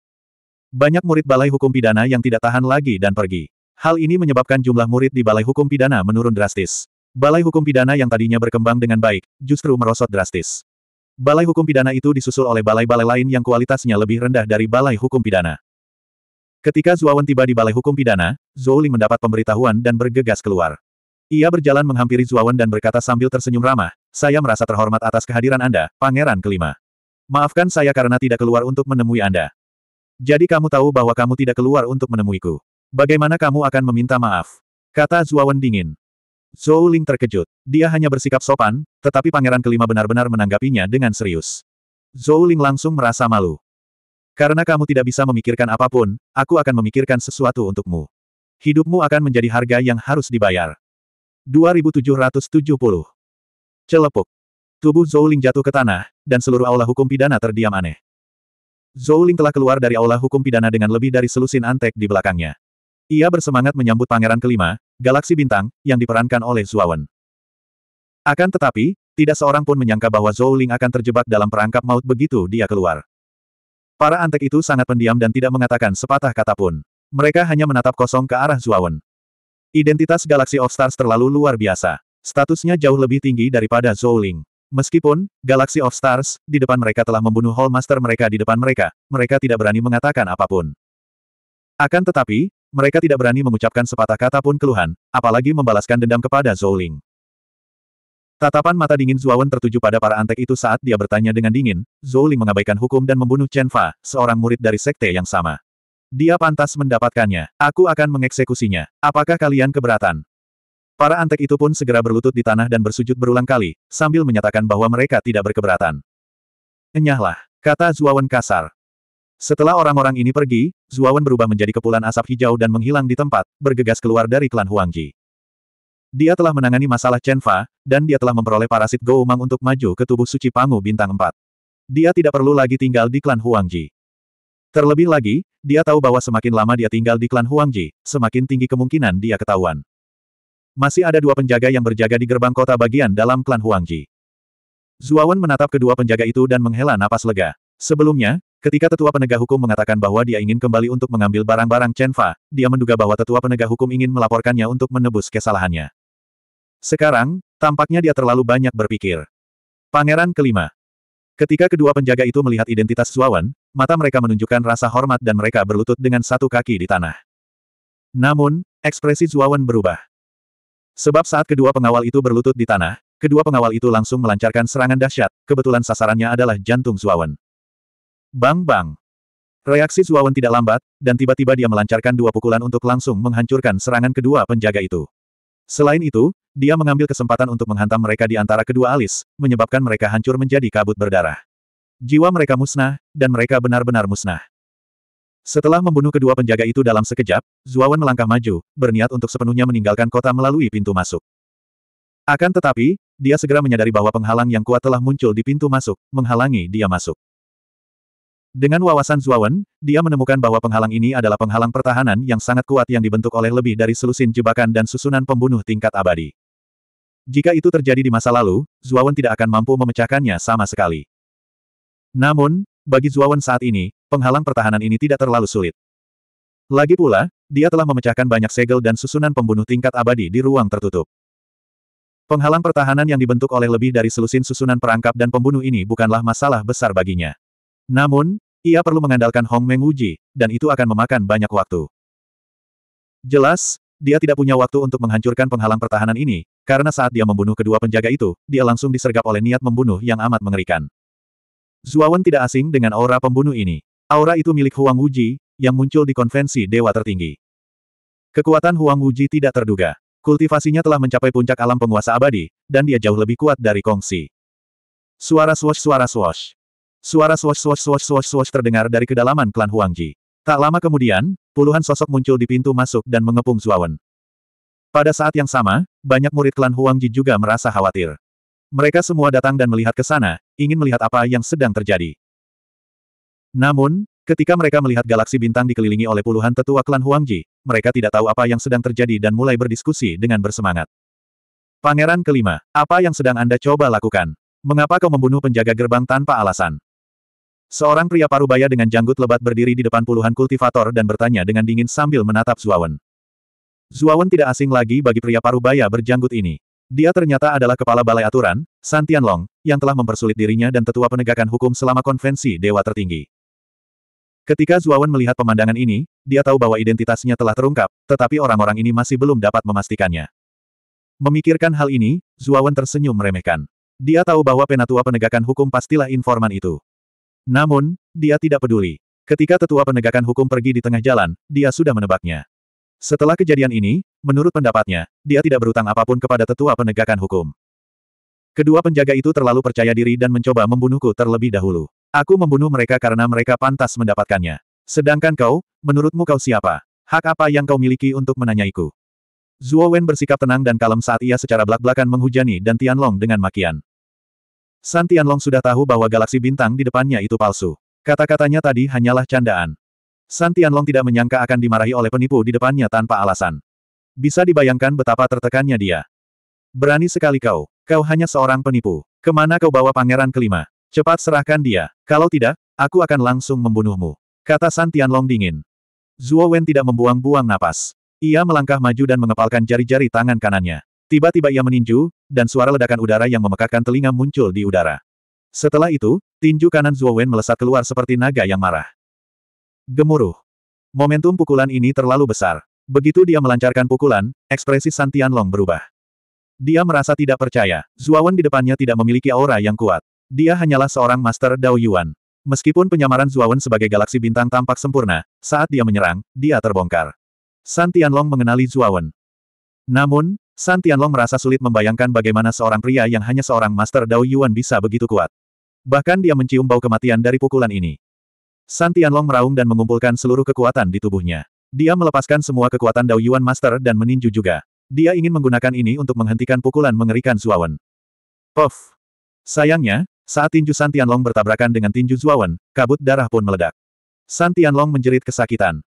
Banyak murid balai hukum pidana yang tidak tahan lagi dan pergi. Hal ini menyebabkan jumlah murid di balai hukum pidana menurun drastis. Balai hukum pidana yang tadinya berkembang dengan baik, justru merosot drastis. Balai Hukum Pidana itu disusul oleh balai-balai lain yang kualitasnya lebih rendah dari Balai Hukum Pidana. Ketika Zuawan tiba di Balai Hukum Pidana, Zhou Ling mendapat pemberitahuan dan bergegas keluar. Ia berjalan menghampiri Zuawan dan berkata sambil tersenyum ramah, saya merasa terhormat atas kehadiran Anda, Pangeran Kelima. Maafkan saya karena tidak keluar untuk menemui Anda. Jadi kamu tahu bahwa kamu tidak keluar untuk menemuiku. Bagaimana kamu akan meminta maaf? Kata Zuawan dingin. Zhou Ling terkejut. Dia hanya bersikap sopan, tetapi pangeran kelima benar-benar menanggapinya dengan serius. Zhou Ling langsung merasa malu. Karena kamu tidak bisa memikirkan apapun, aku akan memikirkan sesuatu untukmu. Hidupmu akan menjadi harga yang harus dibayar. 2770 Celepuk. Tubuh Zhou Ling jatuh ke tanah, dan seluruh aula hukum pidana terdiam aneh. Zhou Ling telah keluar dari aula hukum pidana dengan lebih dari selusin antek di belakangnya. Ia bersemangat menyambut pangeran kelima, Galaksi Bintang, yang diperankan oleh Zuawan. Akan tetapi, tidak seorang pun menyangka bahwa Zhou Ling akan terjebak dalam perangkap maut begitu dia keluar. Para antek itu sangat pendiam dan tidak mengatakan sepatah kata pun. Mereka hanya menatap kosong ke arah Zuawan. Identitas Galaxy of Stars terlalu luar biasa. Statusnya jauh lebih tinggi daripada Zhou Ling. Meskipun, Galaxy of Stars, di depan mereka telah membunuh Hall Master mereka di depan mereka, mereka tidak berani mengatakan apapun. Akan tetapi, mereka tidak berani mengucapkan sepatah kata pun keluhan, apalagi membalaskan dendam kepada Zhou Ling. Tatapan mata dingin Wen tertuju pada para antek itu saat dia bertanya dengan dingin, Zhou Ling mengabaikan hukum dan membunuh Chen Fa, seorang murid dari sekte yang sama. Dia pantas mendapatkannya. Aku akan mengeksekusinya. Apakah kalian keberatan? Para antek itu pun segera berlutut di tanah dan bersujud berulang kali, sambil menyatakan bahwa mereka tidak berkeberatan. Enyahlah, kata Wen kasar. Setelah orang-orang ini pergi, Zuawan berubah menjadi kepulan asap hijau dan menghilang di tempat, bergegas keluar dari klan Huangji. Dia telah menangani masalah Chen Fa, dan dia telah memperoleh parasit Mang untuk maju ke tubuh suci Pangu Bintang 4. Dia tidak perlu lagi tinggal di klan Huangji. Terlebih lagi, dia tahu bahwa semakin lama dia tinggal di klan Huangji, semakin tinggi kemungkinan dia ketahuan. Masih ada dua penjaga yang berjaga di gerbang kota bagian dalam klan Huangji. Zuawan menatap kedua penjaga itu dan menghela napas lega. Sebelumnya, Ketika tetua penegak hukum mengatakan bahwa dia ingin kembali untuk mengambil barang-barang Chen Fa, dia menduga bahwa tetua penegak hukum ingin melaporkannya untuk menebus kesalahannya. Sekarang, tampaknya dia terlalu banyak berpikir. Pangeran kelima. Ketika kedua penjaga itu melihat identitas Zuawan, mata mereka menunjukkan rasa hormat dan mereka berlutut dengan satu kaki di tanah. Namun, ekspresi Zuawan berubah. Sebab saat kedua pengawal itu berlutut di tanah, Kedua pengawal itu langsung melancarkan serangan dahsyat, kebetulan sasarannya adalah jantung Zuawan. Bang bang. Reaksi Zuawan tidak lambat, dan tiba-tiba dia melancarkan dua pukulan untuk langsung menghancurkan serangan kedua penjaga itu. Selain itu, dia mengambil kesempatan untuk menghantam mereka di antara kedua alis, menyebabkan mereka hancur menjadi kabut berdarah. Jiwa mereka musnah, dan mereka benar-benar musnah. Setelah membunuh kedua penjaga itu dalam sekejap, Zuawan melangkah maju, berniat untuk sepenuhnya meninggalkan kota melalui pintu masuk. Akan tetapi, dia segera menyadari bahwa penghalang yang kuat telah muncul di pintu masuk, menghalangi dia masuk. Dengan wawasan Zuawan, dia menemukan bahwa penghalang ini adalah penghalang pertahanan yang sangat kuat yang dibentuk oleh lebih dari selusin jebakan dan susunan pembunuh tingkat abadi. Jika itu terjadi di masa lalu, Zuawan tidak akan mampu memecahkannya sama sekali. Namun, bagi Zuawan saat ini, penghalang pertahanan ini tidak terlalu sulit. Lagi pula, dia telah memecahkan banyak segel dan susunan pembunuh tingkat abadi di ruang tertutup. Penghalang pertahanan yang dibentuk oleh lebih dari selusin susunan perangkap dan pembunuh ini bukanlah masalah besar baginya. Namun, ia perlu mengandalkan Hong Meng Wuji, dan itu akan memakan banyak waktu. Jelas, dia tidak punya waktu untuk menghancurkan penghalang pertahanan ini, karena saat dia membunuh kedua penjaga itu, dia langsung disergap oleh niat membunuh yang amat mengerikan. Zuawan tidak asing dengan aura pembunuh ini. Aura itu milik Huang Wuji, yang muncul di konvensi dewa tertinggi. Kekuatan Huang Wuji tidak terduga. Kultivasinya telah mencapai puncak alam penguasa abadi, dan dia jauh lebih kuat dari Kongsi. Suara swash suara swash. Suara swash-swash-swash-swash terdengar dari kedalaman klan Huangji. Tak lama kemudian, puluhan sosok muncul di pintu masuk dan mengepung Zuawan. Pada saat yang sama, banyak murid klan Huangji juga merasa khawatir. Mereka semua datang dan melihat ke sana, ingin melihat apa yang sedang terjadi. Namun, ketika mereka melihat galaksi bintang dikelilingi oleh puluhan tetua klan Huangji, mereka tidak tahu apa yang sedang terjadi dan mulai berdiskusi dengan bersemangat. Pangeran kelima, apa yang sedang Anda coba lakukan? Mengapa kau membunuh penjaga gerbang tanpa alasan? Seorang pria parubaya dengan janggut lebat berdiri di depan puluhan kultivator dan bertanya dengan dingin sambil menatap Zuawan. Zuawan tidak asing lagi bagi pria parubaya berjanggut ini. Dia ternyata adalah kepala balai aturan, Santian Long, yang telah mempersulit dirinya dan tetua penegakan hukum selama konvensi dewa tertinggi. Ketika Zuawan melihat pemandangan ini, dia tahu bahwa identitasnya telah terungkap, tetapi orang-orang ini masih belum dapat memastikannya. Memikirkan hal ini, Zuawan tersenyum meremehkan. Dia tahu bahwa penatua penegakan hukum pastilah informan itu. Namun, dia tidak peduli. Ketika tetua penegakan hukum pergi di tengah jalan, dia sudah menebaknya. Setelah kejadian ini, menurut pendapatnya, dia tidak berutang apapun kepada tetua penegakan hukum. Kedua penjaga itu terlalu percaya diri dan mencoba membunuhku terlebih dahulu. Aku membunuh mereka karena mereka pantas mendapatkannya. Sedangkan kau, menurutmu kau siapa? Hak apa yang kau miliki untuk menanyaiku? Zuo Wen bersikap tenang dan kalem saat ia secara belak-belakan menghujani dan Tianlong dengan makian. San Tianlong sudah tahu bahwa galaksi bintang di depannya itu palsu. Kata-katanya tadi hanyalah candaan. San Tianlong tidak menyangka akan dimarahi oleh penipu di depannya tanpa alasan. Bisa dibayangkan betapa tertekannya dia. Berani sekali kau. Kau hanya seorang penipu. Kemana kau bawa pangeran kelima? Cepat serahkan dia. Kalau tidak, aku akan langsung membunuhmu. Kata San Tianlong dingin. Zuo Wen tidak membuang-buang napas. Ia melangkah maju dan mengepalkan jari-jari tangan kanannya. Tiba-tiba ia meninju, dan suara ledakan udara yang memekakkan telinga muncul di udara. Setelah itu, tinju kanan Zhuo Wen melesat keluar seperti naga yang marah. Gemuruh. Momentum pukulan ini terlalu besar. Begitu dia melancarkan pukulan, ekspresi San Long berubah. Dia merasa tidak percaya, Wen di depannya tidak memiliki aura yang kuat. Dia hanyalah seorang Master Dao Yuan. Meskipun penyamaran Wen sebagai galaksi bintang tampak sempurna, saat dia menyerang, dia terbongkar. San Long mengenali Wen. Namun, San Tianlong merasa sulit membayangkan bagaimana seorang pria yang hanya seorang Master Dao Yuan bisa begitu kuat. Bahkan dia mencium bau kematian dari pukulan ini. San Tianlong meraung dan mengumpulkan seluruh kekuatan di tubuhnya. Dia melepaskan semua kekuatan Dao Yuan Master dan meninju juga. Dia ingin menggunakan ini untuk menghentikan pukulan mengerikan Zuawan. Puff! Sayangnya, saat tinju San Tianlong bertabrakan dengan tinju Zuawan, kabut darah pun meledak. San Tianlong menjerit kesakitan.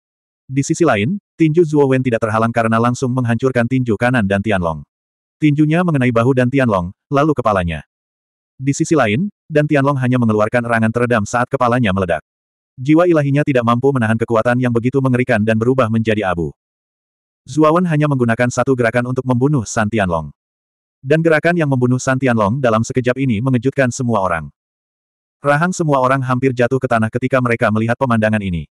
Di sisi lain, Tinju Wen tidak terhalang karena langsung menghancurkan tinju kanan dan Tianlong. Tinjunya mengenai bahu dan Tianlong, lalu kepalanya. Di sisi lain, dan Tianlong hanya mengeluarkan erangan teredam saat kepalanya meledak. Jiwa ilahinya tidak mampu menahan kekuatan yang begitu mengerikan dan berubah menjadi abu. Wen hanya menggunakan satu gerakan untuk membunuh San Tianlong. Dan gerakan yang membunuh San Tianlong dalam sekejap ini mengejutkan semua orang. Rahang semua orang hampir jatuh ke tanah ketika mereka melihat pemandangan ini.